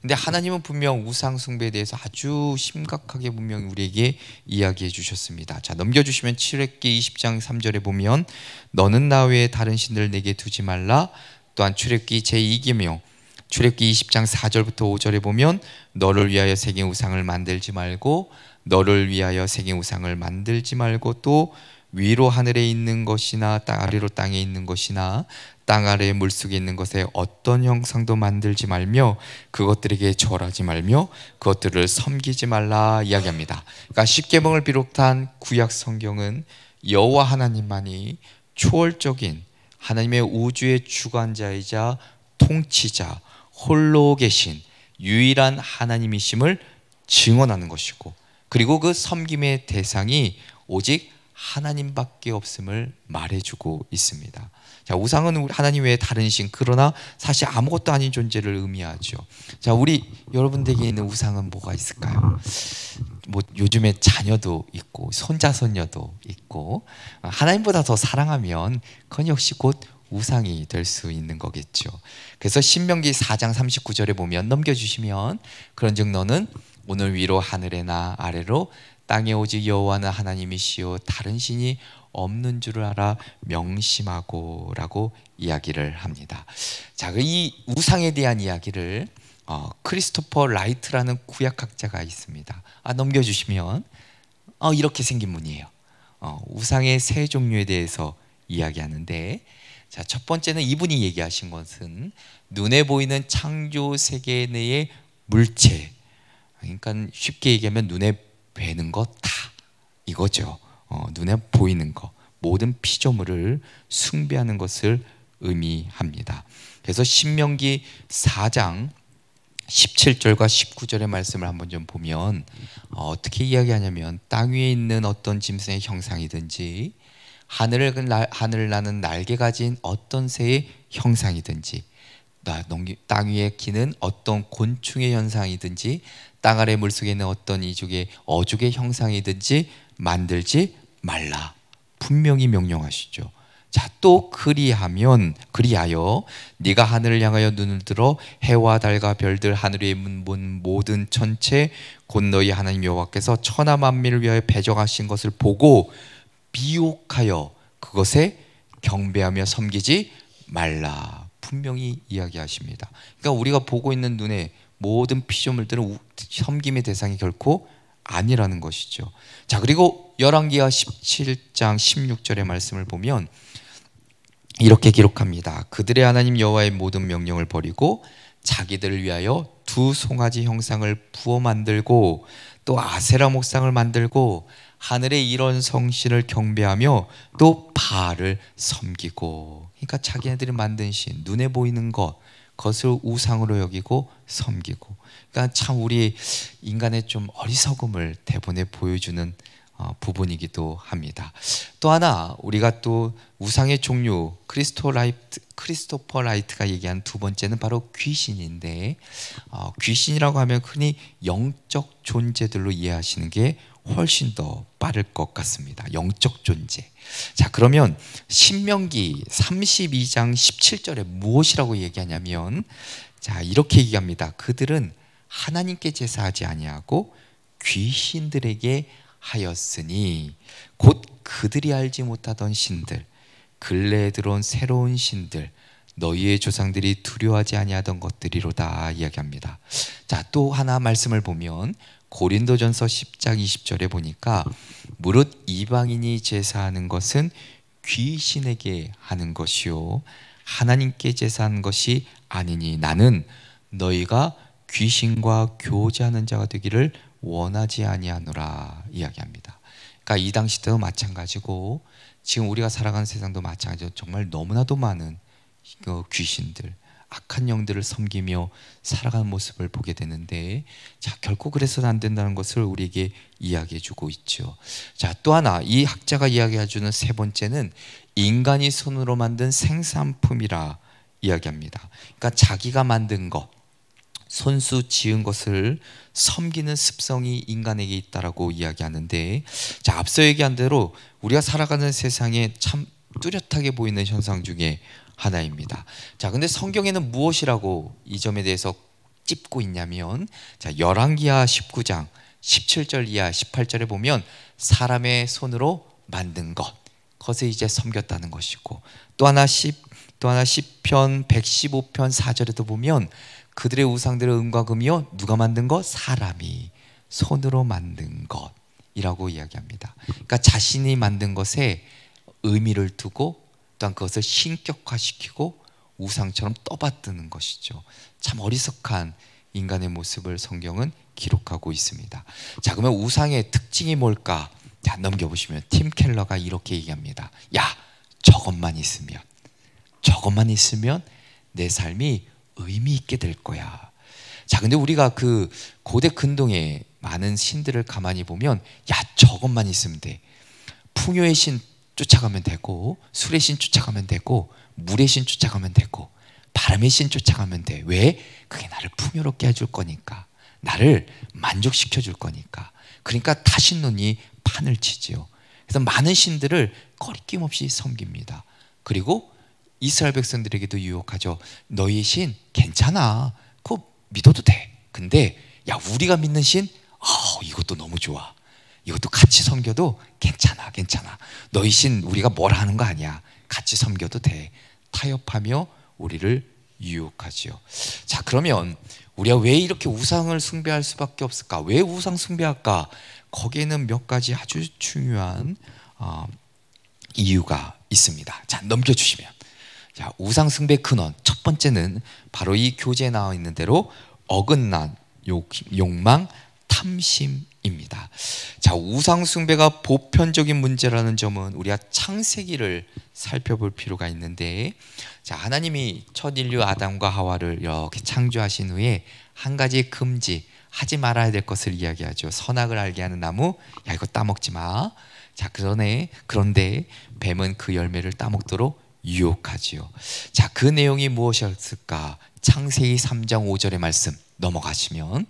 Speaker 1: 근데 하나님은 분명 우상 숭배에 대해서 아주 심각하게 분명 우리에게 이야기해 주셨습니다. 자, 넘겨 주시면 7회기 20장 3절에 보면 너는 나 외에 다른 신들 내게 두지 말라. 또한 출애기 제2기며 출애기 20장 4절부터 5절에 보면 너를 위하여 세계 우상을 만들지 말고 너를 위하여 생의 우상을 만들지 말고 또 위로 하늘에 있는 것이나 땅 아래로 땅에 있는 것이나 땅 아래 물속에 있는 것에 어떤 형상도 만들지 말며 그것들에게 절하지 말며 그것들을 섬기지 말라 이야기합니다. 그러니까 십계명을 비롯한 구약 성경은 여호와 하나님만이 초월적인 하나님의 우주의 주관자이자 통치자 홀로 계신 유일한 하나님이심을 증언하는 것이고 그리고 그 섬김의 대상이 오직 하나님밖에 없음을 말해주고 있습니다. 자, 우상은 하나님 외에 다른 신, 그러나 사실 아무것도 아닌 존재를 의미하죠. 자, 우리 여러분에게 있는 우상은 뭐가 있을까요? 뭐 요즘에 자녀도 있고, 손자 손녀도 있고, 하나님보다 더 사랑하면 그건 역시 곧 우상이 될 수 있는 거겠죠. 그래서 신명기 4장 39절에 보면 넘겨주시면 그런즉 너는 오늘 위로 하늘에나 아래로 땅에 오직 여호와는 하나님이시요 다른 신이 없는 줄을 알아 명심하고라고 이야기를 합니다. 자, 그 이 우상에 대한 이야기를 어, 크리스토퍼 라이트라는 구약학자가 있습니다. 아, 넘겨주시면 어, 이렇게 생긴 문이에요. 어, 우상의 세 종류에 대해서 이야기하는데 자, 첫 번째는 이분이 얘기하신 것은 눈에 보이는 창조 세계 내의 물체 그러니까 쉽게 얘기하면 눈에 뵈는 것 다 이거죠. 어, 눈에 보이는 것 모든 피조물을 숭배하는 것을 의미합니다. 그래서 신명기 4장 17절과 19절의 말씀을 한번 좀 보면 어, 떻게 이야기하냐면 땅 위에 있는 어떤 짐승의 형상이든지 하늘을 그 하늘을 나는 날개 가진 어떤 새의 형상이든지 땅 위에 기는 어떤 곤충의 현상이든지 땅 아래 물속에 있는 어떤 이족의 어족의 형상이든지 만들지 말라. 분명히 명령하시죠. 자, 또 그리하면 그리하여 네가 하늘을 향하여 눈을 들어 해와 달과 별들 하늘에 문는 모든 천체 곧 너희 하나님 여호와께서 천하 만민을 위하여 배정하신 것을 보고 미혹하여 그것에 경배하며 섬기지 말라. 분명히 이야기하십니다. 그러니까 우리가 보고 있는 눈에 모든 피조물들은 섬김의 대상이 결코 아니라는 것이죠. 자, 그리고 열왕기하 17장 16절의 말씀을 보면 이렇게 기록합니다. 그들의 하나님 여호와의 모든 명령을 버리고 자기들을 위하여 두 송아지 형상을 부어 만들고 또 아세라 목상을 만들고 하늘의 이런 성신을 경배하며 또 바알을 섬기고 그러니까 자기네들이 만든 신 눈에 보이는 것 그것을 우상으로 여기고 섬기고 그러니까 참 우리 인간의 좀 어리석음을 대본에 보여주는 어, 부분이기도 합니다. 또 하나 우리가 또 우상의 종류 크리스토 라이트 크리스토퍼 라이트가 얘기한 두 번째는 바로 귀신인데 어, 귀신이라고 하면 흔히 영적 존재들로 이해하시는 게 훨씬 더 빠를 것 같습니다. 영적 존재. 자, 그러면 신명기 32장 17절에 무엇이라고 얘기하냐면 자, 이렇게 얘기합니다. 그들은 하나님께 제사하지 아니하고 귀신들에게 하였으니 곧 그들이 알지 못하던 신들 근래에 들어온 새로운 신들 너희의 조상들이 두려워하지 아니하던 것들이로다 이야기합니다. 자, 또 하나 말씀을 보면 고린도전서 10장 20절에 보니까 무릇 이방인이 제사하는 것은 귀신에게 하는 것이요 하나님께 제사한 것이 아니니 나는 너희가 귀신과 교제하는 자가 되기를 원하지 아니하노라 이야기합니다. 그러니까 이 당시 때도 마찬가지고 지금 우리가 살아가는 세상도 마찬가지로 정말 너무나도 많은 그 귀신들 악한 영들을 섬기며 살아가는 모습을 보게 되는데 자 결코 그래서는 안 된다는 것을 우리에게 이야기해 주고 있죠. 자또 하나 이 학자가 이야기해 주는 세 번째는 인간이 손으로 만든 생산품이라 이야기합니다. 그러니까 자기가 만든 것 손수 지은 것을 섬기는 습성이 인간에게 있다라고 이야기하는데 자 앞서 얘기한 대로 우리가 살아가는 세상에 참 뚜렷하게 보이는 현상 중에 하나입니다. 자, 근데 성경에는 무엇이라고 이 점에 대해서 찝고 있냐면 자, 열왕기하 19장 17절 이하 18절에 보면 사람의 손으로 만든 것 것을 이제 섬겼다는 것이고 또 하나 10또 하나 10편 115편 4절에도 보면 그들의 우상들의 음과 금이요 누가 만든 것 사람이 손으로 만든 것이라고 이야기합니다. 그러니까 자신이 만든 것에 의미를 두고 또한 그것을 신격화시키고 우상처럼 떠받드는 것이죠. 참 어리석한 인간의 모습을 성경은 기록하고 있습니다. 자, 그러면 우상의 특징이 뭘까? 자, 넘겨보시면 팀 켈러가 이렇게 얘기합니다. 야, 저것만 있으면, 저것만 있으면 내 삶이 의미 있게 될 거야. 자, 근데 우리가 그 고대 근동의 많은 신들을 가만히 보면, 야, 저것만 있으면 돼. 풍요의 신 쫓아가면 되고 술의 신 쫓아가면 되고 물의 신 쫓아가면 되고 바람의 신 쫓아가면 돼. 왜? 그게 나를 풍요롭게 해줄 거니까. 나를 만족시켜 줄 거니까. 그러니까 다신눈이 판을 치지요. 그래서 많은 신들을 거리낌 없이 섬깁니다. 그리고 이스라엘 백성들에게도 유혹하죠. 너희 신 괜찮아. 그거 믿어도 돼. 근데 야 우리가 믿는 신 아, 이것도 너무 좋아. 이것도 같이 섬겨도 괜찮아, 괜찮아. 너희 신 우리가 뭘 하는 거 아니야. 같이 섬겨도 돼. 타협하며 우리를 유혹하지요. 자, 그러면 우리가 왜 이렇게 우상을 숭배할 수밖에 없을까? 왜 우상 숭배할까? 거기에는 몇 가지 아주 중요한 어, 이유가 있습니다. 자, 넘겨주시면. 자, 우상 숭배 근원 첫 번째는 바로 이 교재에 나와 있는 대로 어긋난 욕, 욕망, 탐심 입니다. 자, 우상숭배가 보편적인 문제라는 점은 우리가 창세기를 살펴볼 필요가 있는데, 자, 하나님이 첫 인류 아담과 하와를 이렇게 창조하신 후에 한 가지 금지, 하지 말아야 될 것을 이야기하죠. 선악을 알게 하는 나무, 야, 이거 따먹지 마. 자, 그러네. 그런데 뱀은 그 열매를 따먹도록 유혹하지요. 자, 그 내용이 무엇이었을까? 창세기 3장 5절의 말씀 넘어가시면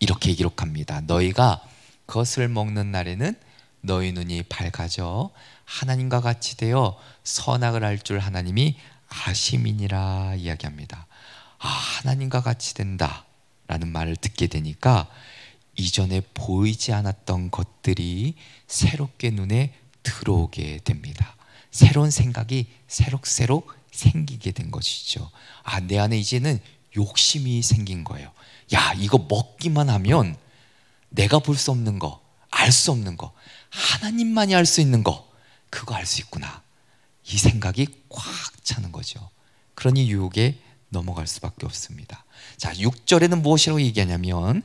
Speaker 1: 이렇게 기록합니다. 너희가 그 것을 먹는 날에는 너희 눈이 밝아져 하나님과 같이 되어 선악을 알 줄 하나님이 아심이니라 이야기합니다. 아, 하나님과 같이 된다라는 말을 듣게 되니까 이전에 보이지 않았던 것들이 새롭게 눈에 들어오게 됩니다. 새로운 생각이 새록새록 생기게 된 것이죠. 아, 내 안에 이제는 욕심이 생긴 거예요. 야, 이거 먹기만 하면 내가 볼 수 없는 거, 알 수 없는 거, 하나님만이 알 수 있는 거, 그거 알 수 있구나. 이 생각이 꽉 차는 거죠. 그러니 유혹에 넘어갈 수밖에 없습니다. 자, 6절에는 무엇이라고 얘기하냐면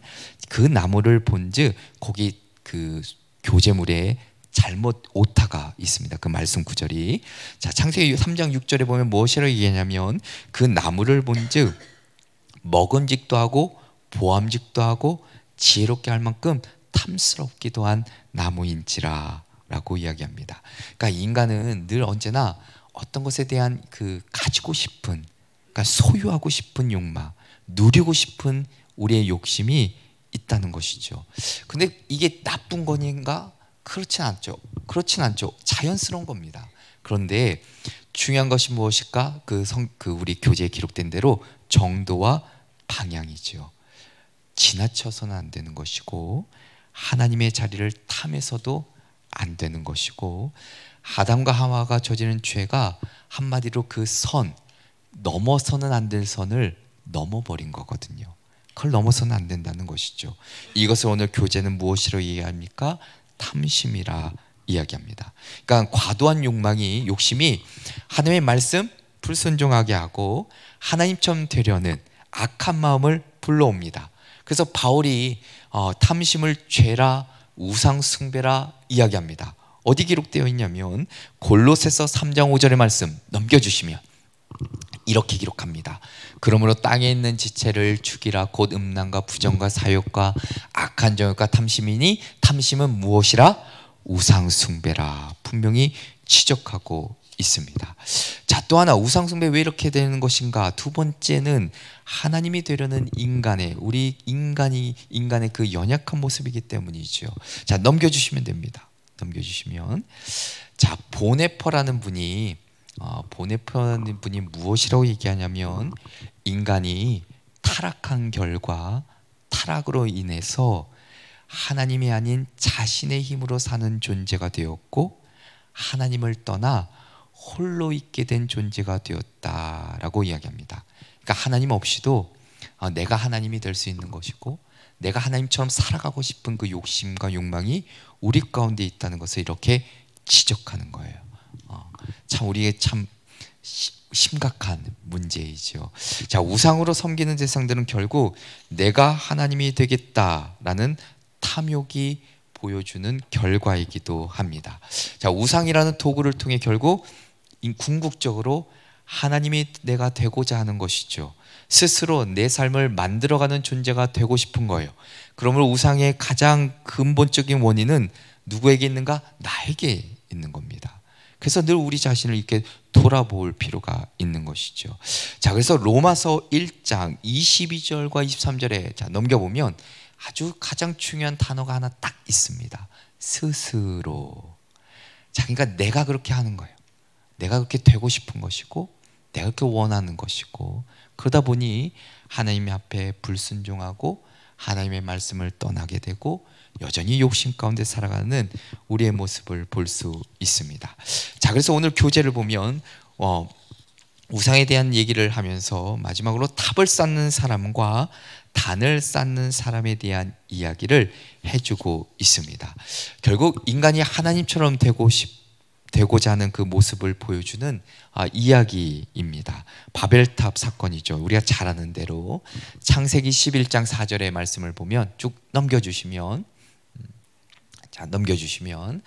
Speaker 1: 그 나무를 본즉 거기 그교재물에 잘못 오타가 있습니다. 그 말씀 구절이 자, 창세기 3장 6절에 보면 무엇이라고 얘기하냐면 그 나무를 본즉 먹은 직도 하고 보암직도 하고 지혜롭게 할 만큼 탐스럽기도 한 나무인지라라고 이야기합니다. 그러니까 인간은 늘 언제나 어떤 것에 대한 그 가지고 싶은, 그러니까 소유하고 싶은 욕망, 누리고 싶은 우리의 욕심이 있다는 것이죠. 근데 이게 나쁜 건인가? 그렇진 않죠. 그렇진 않죠. 자연스러운 겁니다. 그런데 중요한 것이 무엇일까? 그, 성, 그 우리 교재에 기록된 대로 정도와 방향이지 지나쳐서는 안 되는 것이고 하나님의 자리를 탐해서도 안 되는 것이고 아담과 하와가 저지른 죄가 한마디로 그 선 넘어서는 안 될 선을 넘어버린 거거든요. 그걸 넘어서는 안 된다는 것이죠. 이것을 오늘 교제는 무엇으로 이해합니까? 탐심이라 이야기합니다. 그러니까 과도한 욕망이 욕심이 하나님의 말씀 불순종하게 하고 하나님처럼 되려는 악한 마음을 불러옵니다. 그래서 바울이 어, 탐심을 죄라 우상 숭배라 이야기합니다. 어디 기록되어 있냐면 골로새서 3장 5절의 말씀 넘겨 주시면 이렇게 기록합니다. 그러므로 땅에 있는 지체를 죽이라 곧 음란과 부정과 사욕과 악한 정욕과 탐심이니 탐심은 무엇이라 우상 숭배라 분명히 지적하고 있습니다. 자, 또 하나 우상숭배 왜 이렇게 되는 것인가? 두 번째는 하나님이 되려는 인간의 우리 인간이 인간의 그 연약한 모습이기 때문이죠. 자, 넘겨 주시면 됩니다. 넘겨 주시면 자, 보네퍼라는 분이 어, 보네퍼라는 분이 무엇이라고 얘기하냐면 인간이 타락한 결과 타락으로 인해서 하나님이 아닌 자신의 힘으로 사는 존재가 되었고 하나님을 떠나 홀로 있게 된 존재가 되었다라고 이야기합니다. 그러니까 하나님 없이도 어, 내가 하나님이 될 수 있는 것이고 내가 하나님처럼 살아가고 싶은 그 욕심과 욕망이 우리 가운데 있다는 것을 이렇게 지적하는 거예요. 어, 참 우리의 참 심각한 문제이지 자, 우상으로 섬기는 대상들은 결국 내가 하나님이 되겠다라는 탐욕이 보여주는 결과이기도 합니다. 자, 우상이라는 도구를 통해 결국 궁극적으로 하나님이 내가 되고자 하는 것이죠. 스스로 내 삶을 만들어가는 존재가 되고 싶은 거예요. 그러므로 우상의 가장 근본적인 원인은 누구에게 있는가? 나에게 있는 겁니다. 그래서 늘 우리 자신을 이렇게 돌아볼 필요가 있는 것이죠. 자, 그래서 로마서 1장 22절과 23절에 자, 넘겨보면 아주 가장 중요한 단어가 하나 딱 있습니다. 스스로. 자, 그러니까 내가 그렇게 하는 거예요. 내가 그렇게 되고 싶은 것이고 내가 그렇게 원하는 것이고 그러다 보니 하나님의 앞에 불순종하고 하나님의 말씀을 떠나게 되고 여전히 욕심 가운데 살아가는 우리의 모습을 볼 수 있습니다. 자, 그래서 오늘 교재를 보면 어, 우상에 대한 얘기를 하면서 마지막으로 탑을 쌓는 사람과 단을 쌓는 사람에 대한 이야기를 해주고 있습니다. 결국 인간이 하나님처럼 되고 싶 되고자 하는 그 모습을 보여주는 아, 이야기입니다. 바벨탑 사건이죠. 우리가 잘 아는 대로 창세기 11장 4절의 말씀을 보면 쭉 넘겨주시면 음, 자 넘겨주시면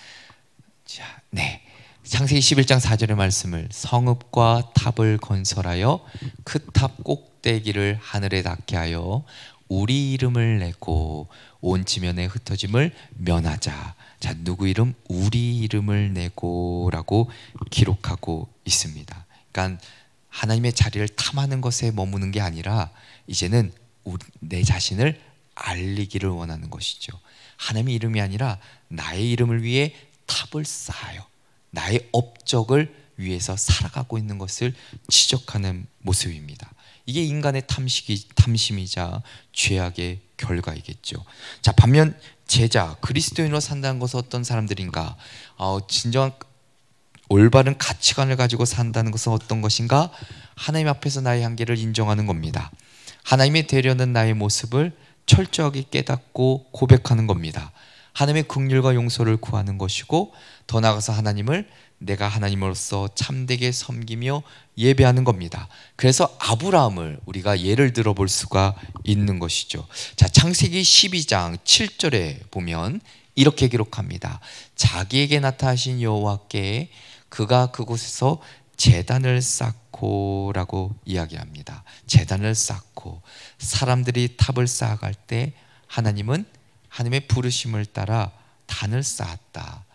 Speaker 1: 자 네. 창세기 11장 4절의 말씀을 성읍과 탑을 건설하여 그 탑 꼭대기를 하늘에 닿게 하여 우리 이름을 내고 온 지면에 흩어짐을 면하자 자 누구 이름 우리 이름을 내고라고 기록하고 있습니다. 그러니까 하나님의 자리를 탐하는 것에 머무는 게 아니라 이제는 우리, 내 자신을 알리기를 원하는 것이죠. 하나님의 이름이 아니라 나의 이름을 위해 탑을 쌓아요. 나의 업적을 위해서 살아가고 있는 것을 지적하는 모습입니다. 이게 인간의 탐식이 탐심이자 죄악의 결과이겠죠. 자 반면 제자 그리스도인으로 산다는 것은 어떤 사람들인가? 어, 진정한 올바른 가치관을 가지고 산다는 것은 어떤 것인가? 하나님 앞에서 나의 한계를 인정하는 겁니다. 하나님이 되려는 나의 모습을 철저하게 깨닫고 고백하는 겁니다. 하나님의 긍휼과 용서를 구하는 것이고 더 나아가서 하나님을 내가 하나님으로서 참되게 섬기며 예배하는 겁니다. 그래서 아브라함을 우리가 예를 들어 볼 수가 있는 것이죠. 자, 창세기 12장 7절에 보면 이렇게 기록합니다. 자기에게 나타나신 여호와께 그가 그곳에서 재단을 쌓고라고 이야기합니다. 재단을 쌓고 사람들이 탑을 쌓아갈 때 하나님은 하나님의 부르심을 따라 단을 쌓았다.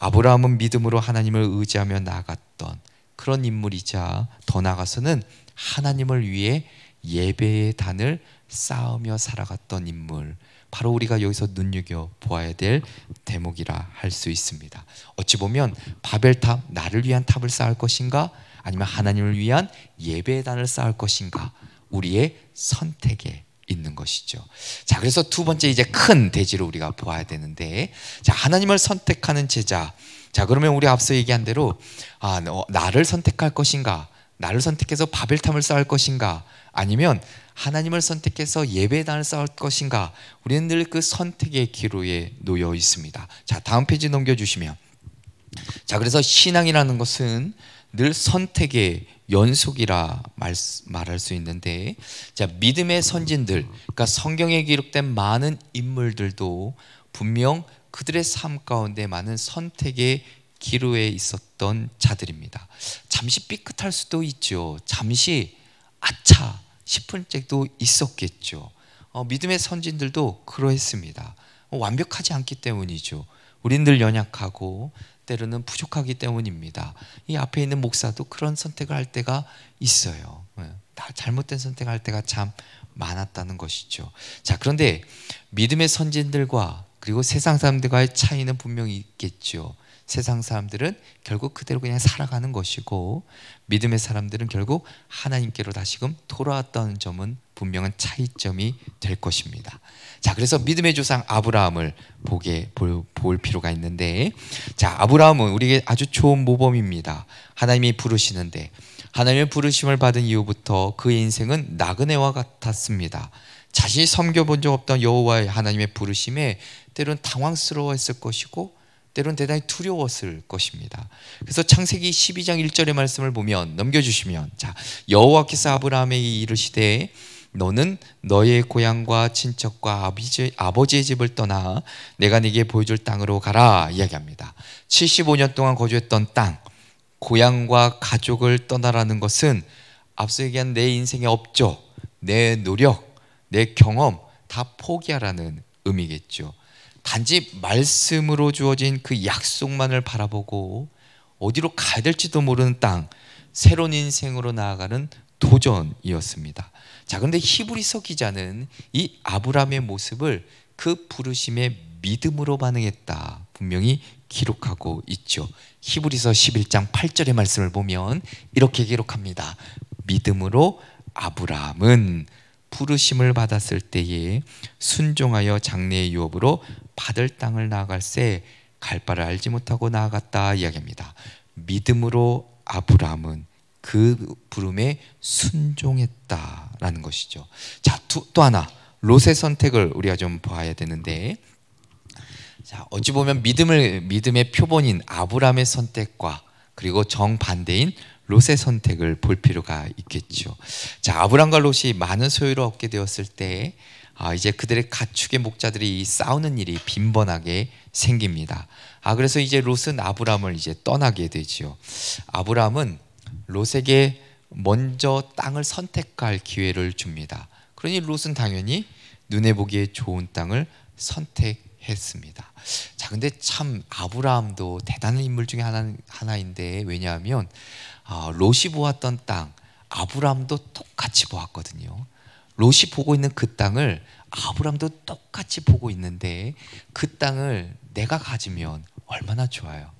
Speaker 1: 아브라함은 믿음으로 하나님을 의지하며 나갔던 그런 인물이자 더 나아가서는 하나님을 위해 예배의 단을 쌓으며 살아갔던 인물 바로 우리가 여기서 눈여겨 보아야 될 대목이라 할 수 있습니다. 어찌 보면 바벨탑 나를 위한 탑을 쌓을 것인가 아니면 하나님을 위한 예배단을 쌓을 것인가 우리의 선택의 있는 것이죠. 자, 그래서 두 번째 이제 큰대지를 우리가 보아야 되는데, 자, 하나님을 선택하는 제자. 자, 그러면 우리 앞서 얘기한 대로, 아, 너, 나를 선택할 것인가? 나를 선택해서 바벨탑을 쌓을 것인가? 아니면 하나님을 선택해서 예배단을 쌓을 것인가? 우리는 늘 그 선택의 기로에 놓여 있습니다. 자, 다음 페이지 넘겨주시면. 자, 그래서 신앙이라는 것은 늘 선택의 연속이라 말, 말할 수 있는데 자 믿음의 선진들 그러니까 성경에 기록된 많은 인물들도 분명 그들의 삶 가운데 많은 선택의 기로에 있었던 자들입니다. 잠시 삐끗할 수도 있죠. 잠시 아차 싶은 때도 있었겠죠. 어, 믿음의 선진들도 그러했습니다. 어, 완벽하지 않기 때문이죠. 우린 늘 연약하고 때로는 부족하기 때문입니다. 이 앞에 있는 목사도 그런 선택을 할 때가 있어요. 예, 다 잘못된 선택할 때가 참 많았다는 것이죠. 자, 그런데 믿음의 선진들과 그리고 세상 사람들과의 차이는 분명히 있겠죠. 세상 사람들은 결국 그대로 그냥 살아가는 것이고 믿음의 사람들은 결국 하나님께로 다시금 돌아왔다는 점은 분명한 차이점이 될 것입니다. 자, 그래서 믿음의 조상 아브라함을 보게 볼, 볼 필요가 있는데, 자, 아브라함은 우리에게 아주 좋은 모범입니다. 하나님이 부르시는데, 하나님의 부르심을 받은 이후부터 그 인생은 나그네와 같았습니다. 자신이 섬겨본 적 없던 여호와의 하나님의 부르심에 때론 당황스러워했을 것이고 때론 대단히 두려웠을 것입니다. 그래서 창세기 12장 1절의 말씀을 보면 넘겨주시면 자 여호와께서 아브라함에게 이르시되 너는 너의 고향과 친척과 아버지, 의 집을 떠나 내가 네게 보여줄 땅으로 가라 이야기합니다. 75년 동안 거주했던 땅, 고향과 가족을 떠나라는 것은 앞서 얘기한 내 인생의 업적, 내 노력, 내 경험 다 포기하라는 의미겠죠. 단지 말씀으로 주어진 그 약속만을 바라보고 어디로 가야 될지도 모르는 땅, 새로운 인생으로 나아가는 도전이었습니다. 자, 근데 히브리서 기자는 이 아브라함의 모습을 그 부르심의 믿음으로 반응했다. 분명히 기록하고 있죠. 히브리서 11장 8절의 말씀을 보면 이렇게 기록합니다. 믿음으로 아브라함은 부르심을 받았을 때에 순종하여 장래의 유업으로 받을 땅을 나아갈새 갈 바를 알지 못하고 나아갔다 이야기합니다. 믿음으로 아브라함은 그 부름에 순종했다. 라는 것이죠. 자, 또 하나 롯의 선택을 우리가 좀 봐야 되는데 자, 어찌 보면 믿음을 믿음의 표본인 아브라함의 선택과 그리고 정반대인 롯의 선택을 볼 필요가 있겠죠. 자, 아브람과 롯이 많은 소유를 얻게 되었을 때, 아, 이제 그들의 가축의 목자들이 싸우는 일이 빈번하게 생깁니다. 아, 그래서 이제 롯은 아브라함을 이제 떠나게 되지요. 아브라함은 롯에게 먼저 땅을 선택할 기회를 줍니다. 그러니 롯은 당연히 눈에 보기에 좋은 땅을 선택했습니다. 자, 근데 참 아브라함도 대단한 인물 중에 하나, 하나인데 왜냐하면 어, 롯이 보았던 땅, 아브라함도 똑같이 보았거든요. 롯이 보고 있는 그 땅을 아브라함도 똑같이 보고 있는데 그 땅을 내가 가지면 얼마나 좋아요.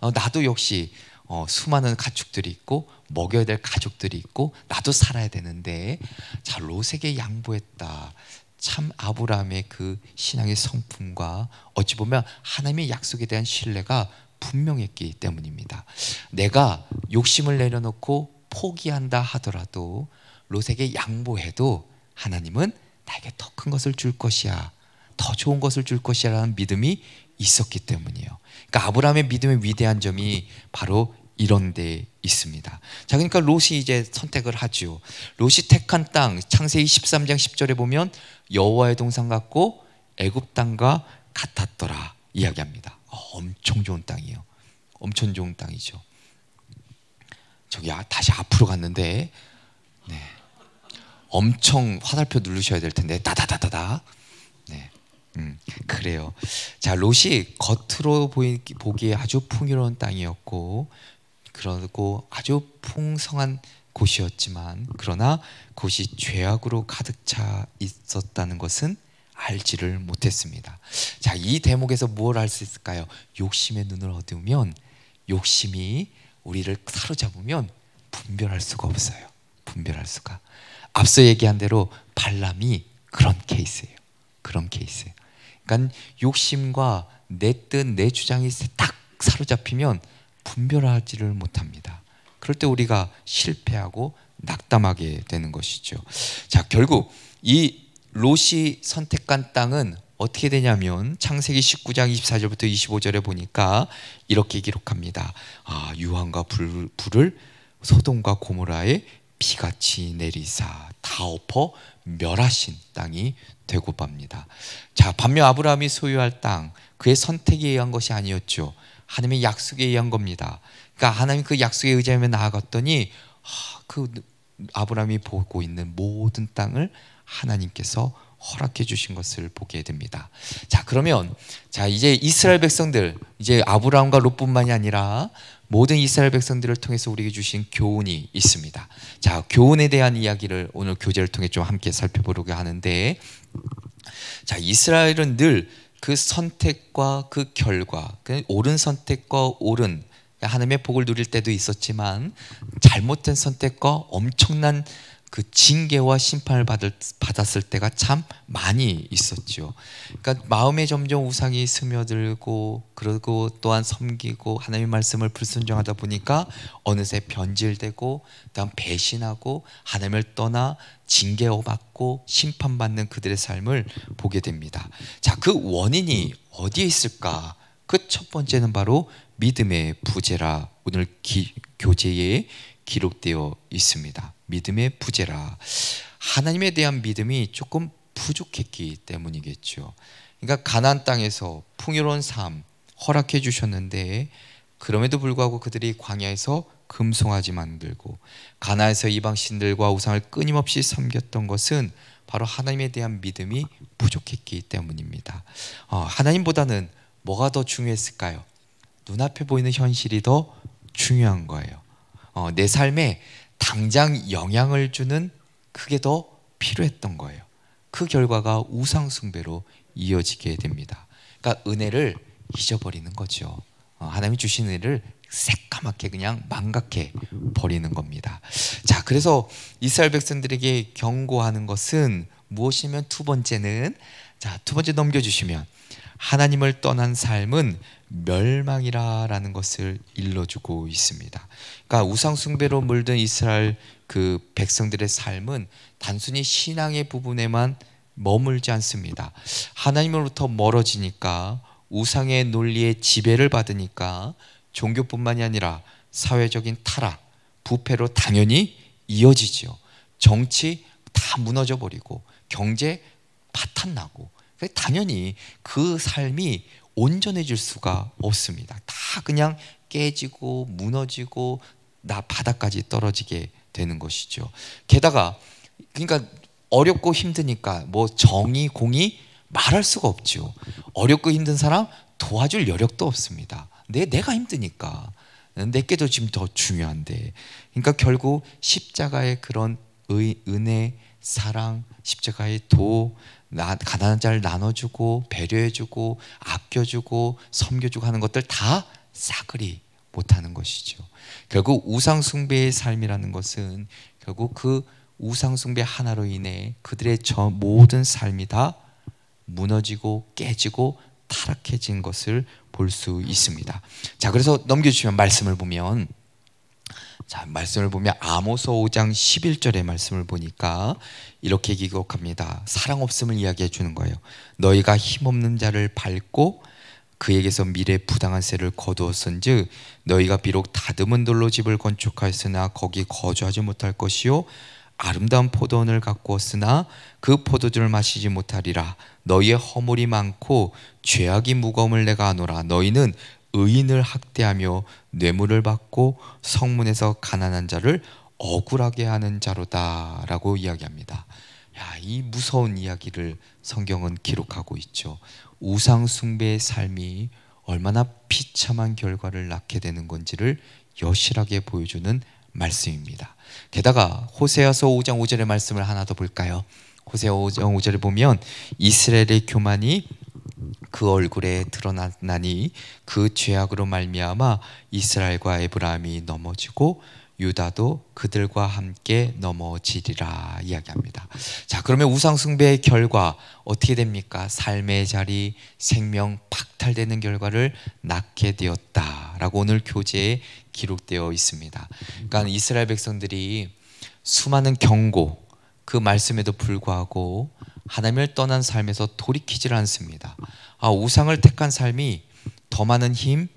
Speaker 1: 어, 나도 역시 어, 수많은 가축들이 있고 먹여야 될 가족들이 있고 나도 살아야 되는데 자 로색에 양보했다. 참 아브라함의 그 신앙의 성품과 어찌 보면 하나님의 약속에 대한 신뢰가 분명했기 때문입니다. 내가 욕심을 내려놓고 포기한다 하더라도 로색에 양보해도 하나님은 나에게 더 큰 것을 줄 것이야. 더 좋은 것을 줄 것이라는 믿음이 있었기 때문이에요. 그러니까 아브라함의 믿음의 위대한 점이 바로 이런 데 있습니다. 자, 그러니까 롯이 이제 선택을 하죠. 롯이 택한 땅 창세기 13장 10절에 보면 여호와의 동산 같고 애굽 땅과 같았더라 이야기합니다. 어, 엄청 좋은 땅이에요. 엄청 좋은 땅이죠. 저기 아, 다시 앞으로 갔는데 네. 엄청 화살표 누르셔야 될 텐데 다다다다다. 음, 그래요. 자, 롯이 겉으로 보이, 보기에 아주 풍요로운 땅이었고, 그러고 아주 풍성한 곳이었지만, 그러나 곳이 죄악으로 가득 차 있었다는 것은 알지를 못했습니다. 자, 이 대목에서 무엇을 할 수 있을까요? 욕심의 눈을 어두우면, 욕심이 우리를 사로잡으면 분별할 수가 없어요. 분별할 수가. 앞서 얘기한 대로 발람이 그런 케이스예요. 그런 케이스예요. 그러니까 욕심과 내 뜻, 내 주장이 딱 사로잡히면 분별하지를 못합니다. 그럴 때 우리가 실패하고 낙담하게 되는 것이죠. 자, 결국 이 롯이 선택한 땅은 어떻게 되냐면 창세기 19장 24절부터 25절에 보니까 이렇게 기록합니다. 아, 유황과 불, 불을 소돔과 고모라에 비같이 내리사 다 엎어 멸하신 땅이 되고 맙니다. 자, 반면 아브라함이 소유할 땅, 그의 선택에 의한 것이 아니었죠. 하나님의 약속에 의한 겁니다. 그러니까 하나님 그 약속에 의지하며 나아갔더니 그 아브라함이 보고 있는 모든 땅을 하나님께서 허락해 주신 것을 보게 됩니다. 자, 그러면 자, 이제 이스라엘 백성들 이제 아브라함과 롯뿐만이 아니라 모든 이스라엘 백성들을 통해서 우리에게 주신 교훈이 있습니다. 자, 교훈에 대한 이야기를 오늘 교재를 통해 좀 함께 살펴보려고 하는데 자, 이스라엘은 늘 그 선택과 그 결과, 그 옳은 선택과 옳은 하나님의 복을 누릴 때도 있었지만 잘못된 선택과 엄청난 그 징계와 심판을 받을, 받았을 때가 참 많이 있었죠. 그러니까 마음에 점점 우상이 스며들고 그리고 또한 섬기고 하나님의 말씀을 불순종하다 보니까 어느새 변질되고 또한 배신하고 하나님을 떠나 징계받고 심판받는 그들의 삶을 보게 됩니다. 자, 그 원인이 어디에 있을까? 그 첫 번째는 바로 믿음의 부재라 오늘 기, 교재에 기록되어 있습니다. 믿음의 부재라. 하나님에 대한 믿음이 조금 부족했기 때문이겠죠. 그러니까 가난 땅에서 풍요로운 삶 허락해 주셨는데 그럼에도 불구하고 그들이 광야에서 금송아지 만들고 가나에서 이방 신들과 우상을 끊임없이 섬겼던 것은 바로 하나님에 대한 믿음이 부족했기 때문입니다. 어, 하나님보다는 뭐가 더 중요했을까요? 눈앞에 보이는 현실이 더 중요한 거예요. 어, 내 삶에 당장 영향을 주는 그게 더 필요했던 거예요. 그 결과가 우상숭배로 이어지게 됩니다. 그러니까 은혜를 잊어버리는 거죠. 어, 하나님이 주신 은혜를 새까맣게 그냥 망각해 버리는 겁니다. 자, 그래서 이스라엘 백성들에게 경고하는 것은 무엇이면 두 번째는 자, 두 번째 넘겨 주시면 하나님을 떠난 삶은 멸망이라라는 것을 일러주고 있습니다. 그러니까 우상 숭배로 물든 이스라엘 그 백성들의 삶은 단순히 신앙의 부분에만 머물지 않습니다. 하나님으로부터 멀어지니까 우상의 논리에 지배를 받으니까 종교뿐만이 아니라 사회적인 타락, 부패로 당연히 이어지지요. 정치 다 무너져 버리고 경제 파탄 나고 당연히 그 삶이 온전해질 수가 없습니다. 다 그냥 깨지고 무너지고 나 바닥까지 떨어지게 되는 것이죠. 게다가 그러니까 어렵고 힘드니까 뭐 정의 공의 말할 수가 없죠. 어렵고 힘든 사람 도와줄 여력도 없습니다. 내 내가 힘드니까 내게 도 지금 더 중요한데. 그러니까 결국 십자가의 그런 의, 은혜, 사랑, 십자가의 도 나, 가난한 자를 나눠주고 배려해주고 아껴주고 섬겨주고 하는 것들 다 싸그리 못하는 것이죠. 결국 우상 숭배의 삶이라는 것은 결국 그 우상 숭배 하나로 인해 그들의 저 모든 삶이 다 무너지고 깨지고 타락해진 것을 볼 수 있습니다. 자, 그래서 넘겨주시면 말씀을 보면 자, 말씀을 보면 아모서 5장 11절의 말씀을 보니까 이렇게 기록합니다. 사랑 없음을 이야기해 주는 거예요. 너희가 힘없는 자를 밟고 그에게서 미래 부당한 세를 거두었은즉 너희가 비록 다듬은 돌로 집을 건축하였으나 거기 거주하지 못할 것이요 아름다운 포도원을 가꾸었으나 그 포도주를 마시지 못하리라 너희의 허물이 많고 죄악이 무거움을 내가 아노라 너희는 의인을 학대하며 뇌물을 받고 성문에서 가난한 자를 억울하게 하는 자로다라고 이야기합니다. 야, 이 무서운 이야기를 성경은 기록하고 있죠. 우상 숭배의 삶이 얼마나 비참한 결과를 낳게 되는 건지를 여실하게 보여주는 말씀입니다. 게다가 호세아서 5장 5절의 말씀을 하나 더 볼까요? 호세아 5장 5절에 보면 이스라엘의 교만이 그 얼굴에 드러나니 났그 죄악으로 말미암아 이스라엘과 에브라함이 넘어지고 유다도 그들과 함께 넘어지리라 이야기합니다. 자, 그러면 우상 숭배의 결과 어떻게 됩니까? 삶의 자리, 생명 박탈되는 결과를 낳게 되었다라고 오늘 교재에 기록되어 있습니다. 그러니까 이스라엘 백성들이 수많은 경고 그 말씀에도 불구하고 하나님을 떠난 삶에서 돌이키질 않습니다. 아, 우상을 택한 삶이 더 많은 힘,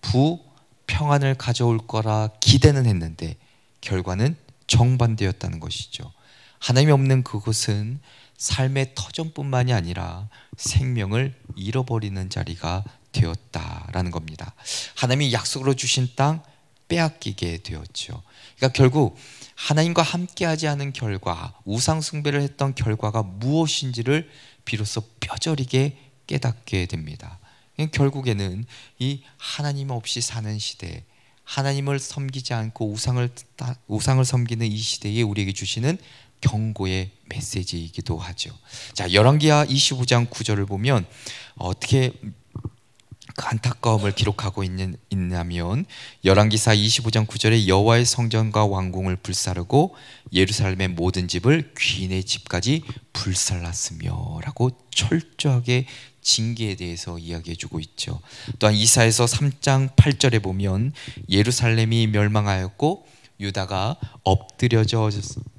Speaker 1: 부, 평안을 가져올 거라 기대는 했는데 결과는 정반대였다는 것이죠. 하나님이 없는 그곳은 삶의 터전뿐만이 아니라 생명을 잃어버리는 자리가 되었다라는 겁니다. 하나님이 약속으로 주신 땅 빼앗기게 되었죠. 그러니까 결국 하나님과 함께하지 않은 결과, 우상 숭배를 했던 결과가 무엇인지를 비로소 뼈저리게 깨닫게 됩니다. 그러니까 결국에는 이 하나님 없이 사는 시대, 하나님을 섬기지 않고 우상을 우상을 섬기는 이 시대에 우리에게 주시는 경고의 메시지이기도 하죠. 자, 열왕기하 25장 9절을 보면 어떻게 그 안타까움을 기록하고 있는, 있냐면 열왕기사 25장 9절에 여호와의 성전과 왕궁을 불사르고 예루살렘의 모든 집을 귀인의 집까지 불살랐으며라고 철저하게 징계에 대해서 이야기해주고 있죠. 또한 이사에서 3장 8절에 보면 예루살렘이 멸망하였고 유다가 엎드려져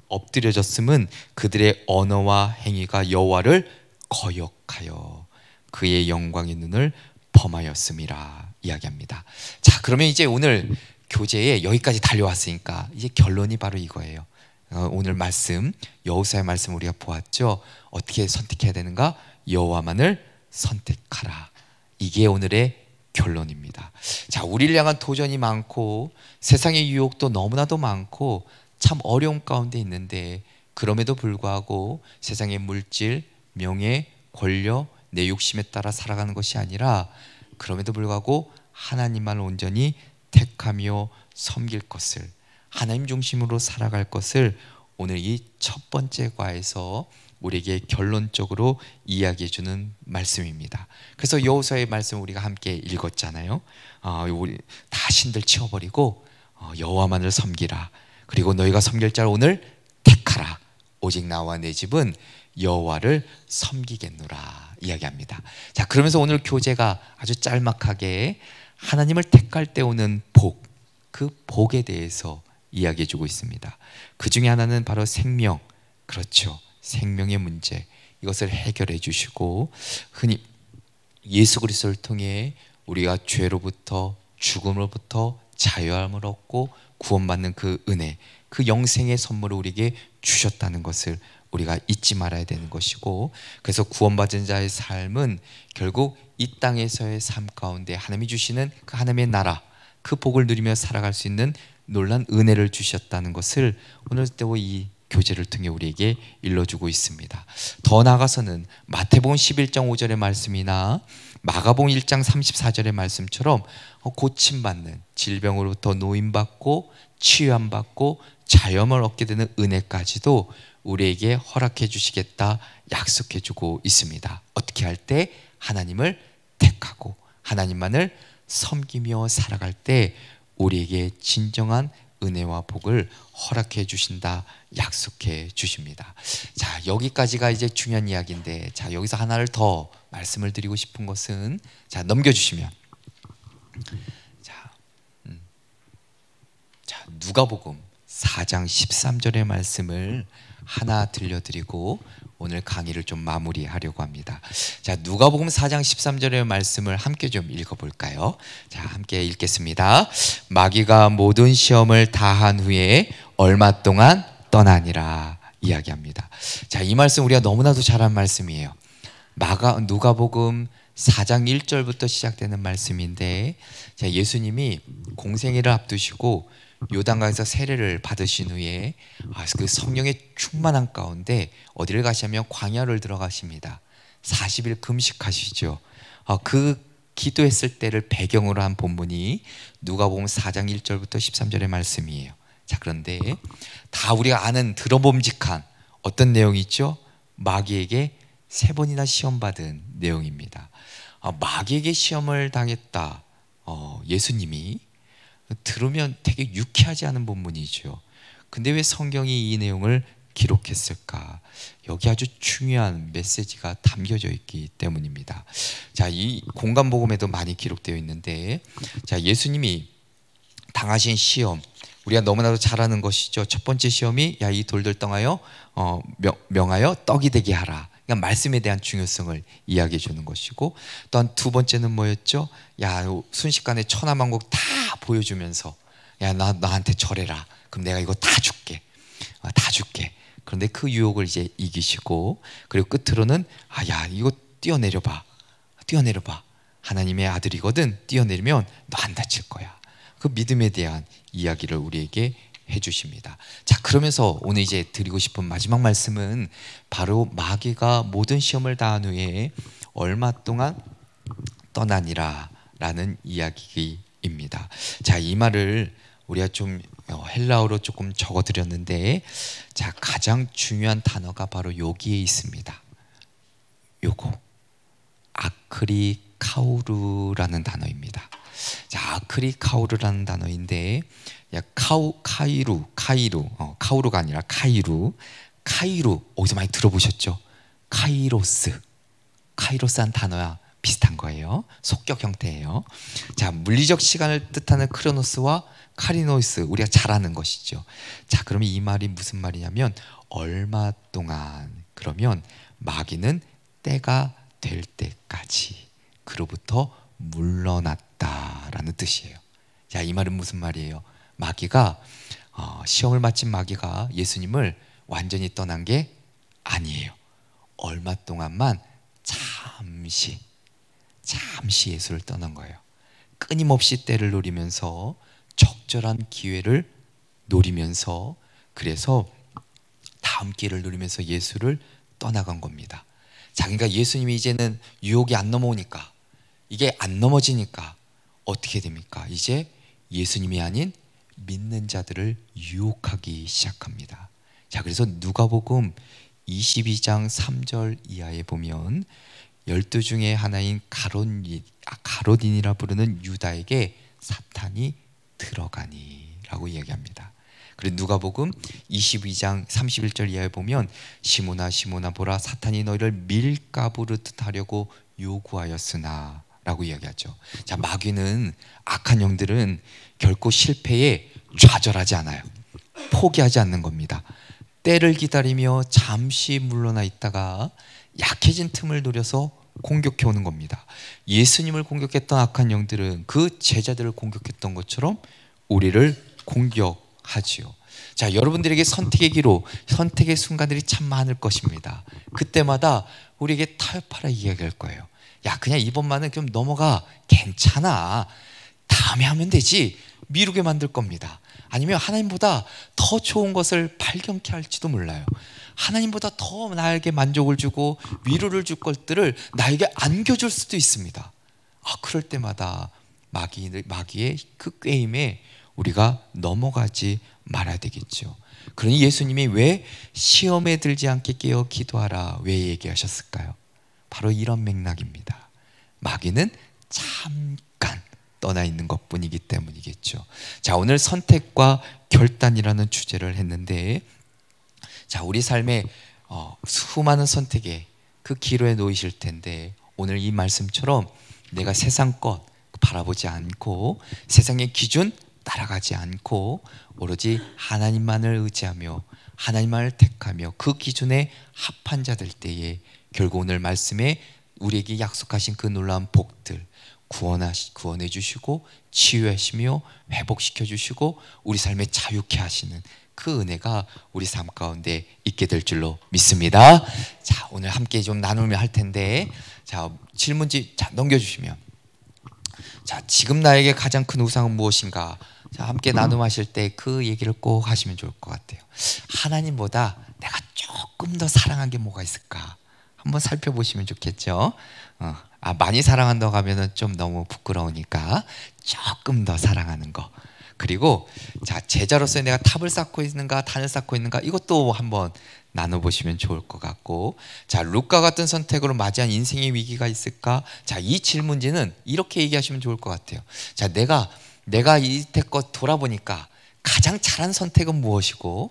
Speaker 1: 엎드려졌음은 그들의 언어와 행위가 여호와를 거역하여 그의 영광의 눈을 범하였음이라 이야기합니다. 자, 그러면 이제 오늘 교재에 여기까지 달려왔으니까 이제 결론이 바로 이거예요. 어, 오늘 말씀 여호사의 말씀 우리가 보았죠. 어떻게 선택해야 되는가? 여호와만을 선택하라. 이게 오늘의 결론입니다. 자, 우리를 향한 도전이 많고 세상의 유혹도 너무나도 많고 참 어려움 가운데 있는데 그럼에도 불구하고 세상의 물질, 명예, 권력, 내 욕심에 따라 살아가는 것이 아니라 그럼에도 불구하고 하나님만 온전히 택하며 섬길 것을 하나님 중심으로 살아갈 것을 오늘 이 첫 번째 과에서 우리에게 결론적으로 이야기해 주는 말씀입니다. 그래서 여호수아의 말씀 우리가 함께 읽었잖아요. 어, 우리 다 신들 치워버리고 어, 여호와만을 섬기라. 그리고 너희가 섬길 자를 오늘 오직 나와 내 집은 여호와를 섬기겠노라 이야기합니다. 자, 그러면서 오늘 교재가 아주 짤막하게 하나님을 택할 때 오는 복, 그 복에 대해서 이야기해 주고 있습니다. 그 중에 하나는 바로 생명. 그렇죠. 생명의 문제. 이것을 해결해 주시고 흔히 예수 그리스도를 통해 우리가 죄로부터 죽음으로부터 자유함을 얻고 구원받는 그 은혜, 그 영생의 선물을 우리에게 주셨다는 것을 우리가 잊지 말아야 되는 것이고 그래서 구원받은 자의 삶은 결국 이 땅에서의 삶 가운데 하나님이 주시는 그 하나님의 나라 그 복을 누리며 살아갈 수 있는 놀란 은혜를 주셨다는 것을 오늘 때와 이 교제를 통해 우리에게 일러주고 있습니다. 더 나아가서는 마태복음 11장 5절의 말씀이나 마가복음 1장 34절의 말씀처럼 고침받는 질병으로부터 노인받고 치유함받고 자염을 얻게 되는 은혜까지도 우리에게 허락해 주시겠다 약속해 주고 있습니다. 어떻게 할 때 하나님을 택하고 하나님만을 섬기며 살아갈 때 우리에게 진정한 은혜와 복을 허락해 주신다 약속해 주십니다. 자, 여기까지가 이제 중요한 이야기인데 자, 여기서 하나를 더 말씀을 드리고 싶은 것은 자, 넘겨 주시면 자. 음, 자, 누가복음 4장 13절의 말씀을 하나 들려드리고 오늘 강의를 좀 마무리하려고 합니다. 자, 누가복음 4장 13절의 말씀을 함께 좀 읽어 볼까요? 자, 함께 읽겠습니다. 마귀가 모든 시험을 다 한 후에 얼마 동안 떠나니라 이야기합니다. 자, 이 말씀 우리가 너무나도 잘한 말씀이에요. 마가 누가복음 4장 1절부터 시작되는 말씀인데 자, 예수님이 공생애를 앞두시고 요단강에서 세례를 받으신 후에 아, 그 성령의 충만한 가운데 어디를 가시냐면 광야를 들어가십니다. 40일 금식하시죠. 아, 그 기도했을 때를 배경으로 한 본문이 누가복음 4장 1절부터 13절의 말씀이에요. 자 그런데 다 우리가 아는 들어봄직한 어떤 내용이 있죠? 마귀에게 세 번이나 시험받은 내용입니다. 아, 마귀에게 시험을 당했다. 어, 예수님이 들으면 되게 유쾌하지 않은 본문이죠. 근데 왜 성경이 이 내용을 기록했을까? 여기 아주 중요한 메시지가 담겨져 있기 때문입니다. 자, 이 공간 복음에도 많이 기록되어 있는데, 자, 예수님이 당하신 시험, 우리가 너무나도 잘하는 것이죠. 첫 번째 시험이 야 이 돌들 떠하여 어, 명하여 떡이 되게 하라. 그러니까 말씀에 대한 중요성을 이야기해 주는 것이고 또 한 두 번째는 뭐였죠? 야 순식간에 천하만국 다 보여주면서 야나 나한테 절해라 그럼 내가 이거 다 줄게 아, 다 줄게 그런데 그 유혹을 이제 이기시고 그리고 끝으로는 아야 이거 뛰어내려봐 뛰어내려봐 하나님의 아들이거든 뛰어내리면 너 안 다칠 거야 그 믿음에 대한 이야기를 우리에게 해주십니다. 자, 그러면서 오늘 이제 드리고 싶은 마지막 말씀은 바로 마귀가 모든 시험을 다한 후에 얼마 동안 떠나니라 라는 이야기입니다. 자, 이 말을 우리가 좀 어, 헬라어로 조금 적어드렸는데 자, 가장 중요한 단어가 바로 여기에 있습니다. 요거 아크리 카우르라는 단어입니다. 자, 아크리카우르라는 단어인데 야, 카우 카이루 카이루 어, 카우루가 아니라 카이루 카이루 어디서 많이 들어보셨죠? 카이로스 카이로스한 단어야 비슷한 거예요. 속격 형태예요. 자, 물리적 시간을 뜻하는 크로노스와 카리노이스 우리가 잘 아는 것이죠. 자, 그러면 이 말이 무슨 말이냐면 얼마 동안 그러면 마귀는 때가 될 때까지 그로부터 물러났다라는 뜻이에요. 자, 이 말은 무슨 말이에요? 마귀가 어, 시험을 마친 마귀가 예수님을 완전히 떠난 게 아니에요. 얼마 동안만 잠시 잠시 예수를 떠난 거예요. 끊임없이 때를 노리면서 적절한 기회를 노리면서 그래서 다음 기회를 누리면서 예수를 떠나간 겁니다. 자기가 예수님이 이제는 유혹이 안 넘어오니까 이게 안 넘어지니까 어떻게 됩니까? 이제 예수님이 아닌 믿는 자들을 유혹하기 시작합니다. 자, 그래서 누가복음 22장 3절 이하에 보면 열두 중에 하나인 가롯인, 아, 가롯인이라 부르는 유다에게 사탄이 들어가니라고 이야기합니다. 그리고 누가복음 22장 31절 이하에 보면 시몬아 시몬아 보라 사탄이 너희를 밀가부르듯 하려고 요구하였으나 라고 이야기하죠. 자, 마귀는 악한 영들은 결코 실패에 좌절하지 않아요. 포기하지 않는 겁니다. 때를 기다리며 잠시 물러나 있다가 약해진 틈을 노려서 공격해 오는 겁니다. 예수님을 공격했던 악한 영들은 그 제자들을 공격했던 것처럼 우리를 공격하지요. 자, 여러분들에게 선택의 기로 선택의 순간들이 참 많을 것입니다. 그때마다 우리에게 타협하라 이야기할 거예요. 야, 그냥 이번만은 좀 넘어가. 괜찮아. 다음에 하면 되지. 미루게 만들 겁니다. 아니면 하나님보다 더 좋은 것을 발견케 할지도 몰라요. 하나님보다 더 나에게 만족을 주고 위로를 줄 것들을 나에게 안겨줄 수도 있습니다. 아, 그럴 때마다 마귀, 마귀의 그 게임에 우리가 넘어가지 말아야 되겠죠. 그러니 예수님이 왜 시험에 들지 않게 깨어 기도하라 왜 얘기하셨을까요? 바로 이런 맥락입니다. 마귀는 잠깐 떠나 있는 것 뿐이기 때문이겠죠. 자, 오늘 선택과 결단이라는 주제를 했는데, 자, 우리 삶에 어, 수많은 선택에 그 기로에 놓이실 텐데, 오늘 이 말씀처럼 내가 세상 것 바라보지 않고 세상의 기준 따라가지 않고 오로지 하나님만을 의지하며 하나님만을 택하며 그 기준에 합한 자들 때에 결국 오늘 말씀에 우리에게 약속하신 그 놀라운 복들 구원하시, 구원해 주시고 치유하시며 회복시켜 주시고 우리 삶에 자유케 하시는 그 은혜가 우리 삶 가운데 있게 될 줄로 믿습니다. 자, 오늘 함께 좀 나누며 할 텐데 자, 질문지 자, 넘겨 주시면 자, 지금 나에게 가장 큰 우상은 무엇인가? 자, 함께 나눔하실 때 그 얘기를 꼭 하시면 좋을 것 같아요. 하나님보다 내가 조금 더 사랑한 게 뭐가 있을까? 한번 살펴보시면 좋겠죠. 어, 아 많이 사랑한다고 면은좀 너무 부끄러우니까 조금 더 사랑하는 거. 그리고 자 제자로서 내가 탑을 쌓고 있는가 단을 쌓고 있는가 이것도 한번 나눠보시면 좋을 것 같고 자 루카 같은 선택으로 맞이한 인생의 위기가 있을까 자이 질문지는 이렇게 얘기하시면 좋을 것 같아요 자 내가 내가 이때껏 돌아보니까 가장 잘한 선택은 무엇이고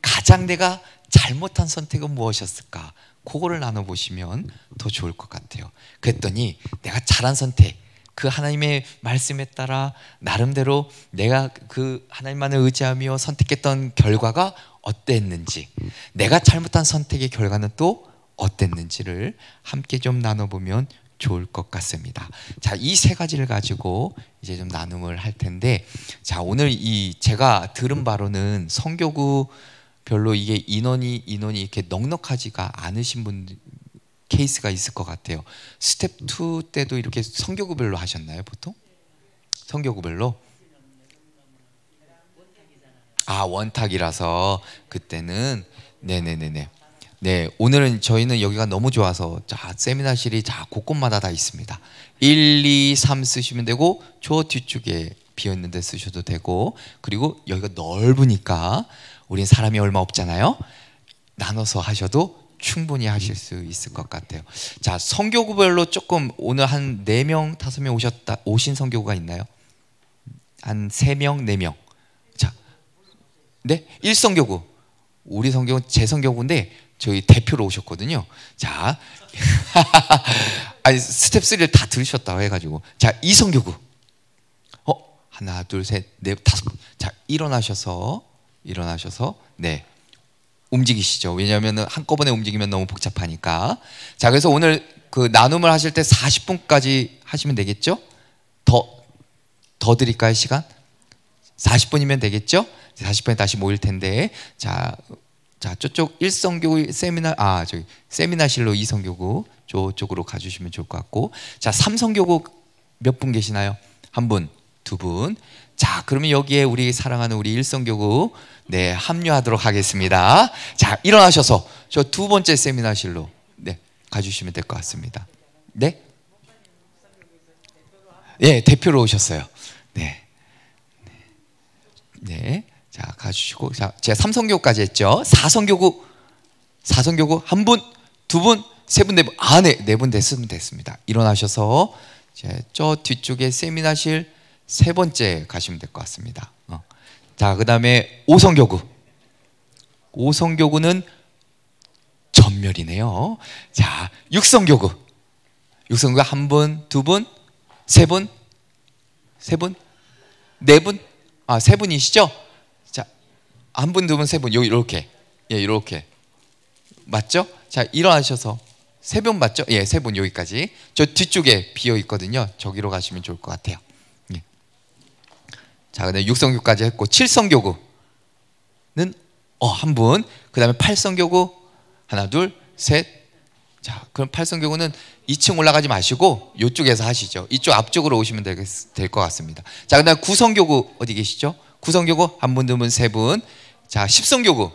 Speaker 1: 가장 내가 잘못한 선택은 무엇이었을까 그거를 나눠보시면 더 좋을 것 같아요. 그랬더니 내가 잘한 선택, 그 하나님의 말씀에 따라 나름대로 내가 그 하나님만을 의지하며 선택했던 결과가 어땠는지, 내가 잘못한 선택의 결과는 또 어땠는지를 함께 좀 나눠보면 좋을 것 같습니다. 자, 이 세 가지를 가지고 이제 좀 나눔을 할 텐데, 자, 오늘 이 제가 들은 바로는 성교구 별로 이게 인원이 인원이 이렇게 넉넉하지가 않으신 분 케이스가 있을 것 같아요. 스텝 2 때도 이렇게 성교구별로 하셨나요, 보통? 성교구별로? 아, 원탁이라서 그때는 네, 네, 네, 네. 네, 오늘은 저희는 여기가 너무 좋아서 자, 세미나실이 자, 곳곳마다 다 있습니다. 1, 2, 3 쓰시면 되고 저 뒤쪽에 비어 있는 데 쓰셔도 되고 그리고 여기가 넓으니까 우린 사람이 얼마 없잖아요. 나눠서 하셔도 충분히 하실 수 있을 것 같아요. 자, 성교구별로 조금 오늘 한 4명, 5명 오셨다. 오신 성교구가 있나요? 한 3명, 4명. 자. 네, 일성교구 우리 성교는 제 성교구인데 저희 대표로 오셨거든요. 자. 아니, 스텝 3를 다 들으셨다고 해 가지고. 자, 이성교구 어, 하나, 둘, 셋, 넷, 네, 다섯. 자, 일어나셔서 일어나셔서 네 움직이시죠. 왜냐하면 한꺼번에 움직이면 너무 복잡하니까. 자, 그래서 오늘 그 나눔을 하실 때 40분까지 하시면 되겠죠? 더, 더 드릴까요, 시간? 40분이면 되겠죠? 40분에 다시 모일 텐데. 자, 자, 저쪽 일성교구 세미나, 아, 저기, 세미나실로 이성교구 저쪽으로 가주시면 좋을 것 같고. 자, 삼성교구 몇 분 계시나요? 한 분. 두 분. 자, 그러면 여기에 우리 사랑하는 우리 일성교구 네, 합류하도록 하겠습니다. 자, 일어나셔서 저 두 번째 세미나실로 네, 가 주시면 될 것 같습니다. 네? 예, 네, 대표로 오셨어요. 네. 네. 자, 가 주시고 자, 제가 삼성교구까지 했죠. 사성교구 사성교구 한 분, 두 분, 세 분, 네 분. 아, 네. 네분 됐으면 됐습니다. 일어나셔서 제 저 뒤쪽에 세미나실 세 번째 가시면 될 것 같습니다. 어. 자, 그 다음에 오성교구. 오성교구는 전멸이네요. 자, 육성교구. 육성교구 한 분, 두 분, 세 분, 세 분, 네 분, 아, 세 분이시죠? 자, 한 분, 두 분, 세 분, 요, 이렇게. 예, 이렇게. 맞죠? 자, 일어나셔서. 세 분 맞죠? 예, 세 분 여기까지. 저 뒤쪽에 비어 있거든요. 저기로 가시면 좋을 것 같아요. 자, 근데 음 육성교까지 했고 칠성교구는 어, 한 분. 그다음에 팔성교구 하나, 둘, 셋. 자, 그럼 팔성교구는 2층 올라가지 마시고 이쪽에서 하시죠. 이쪽 앞쪽으로 오시면 될 것 같습니다. 자, 그다음 구성교구 어디 계시죠? 구성교구 한 분, 두 분, 세 분. 자, 십성교구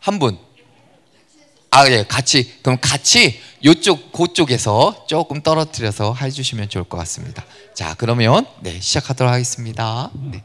Speaker 1: 한 분. 아, 예, 같이. 그럼 같이 요쪽, 그쪽에서 조금 떨어뜨려서 해주시면 좋을 것 같습니다. 자, 그러면, 네, 시작하도록 하겠습니다. 네.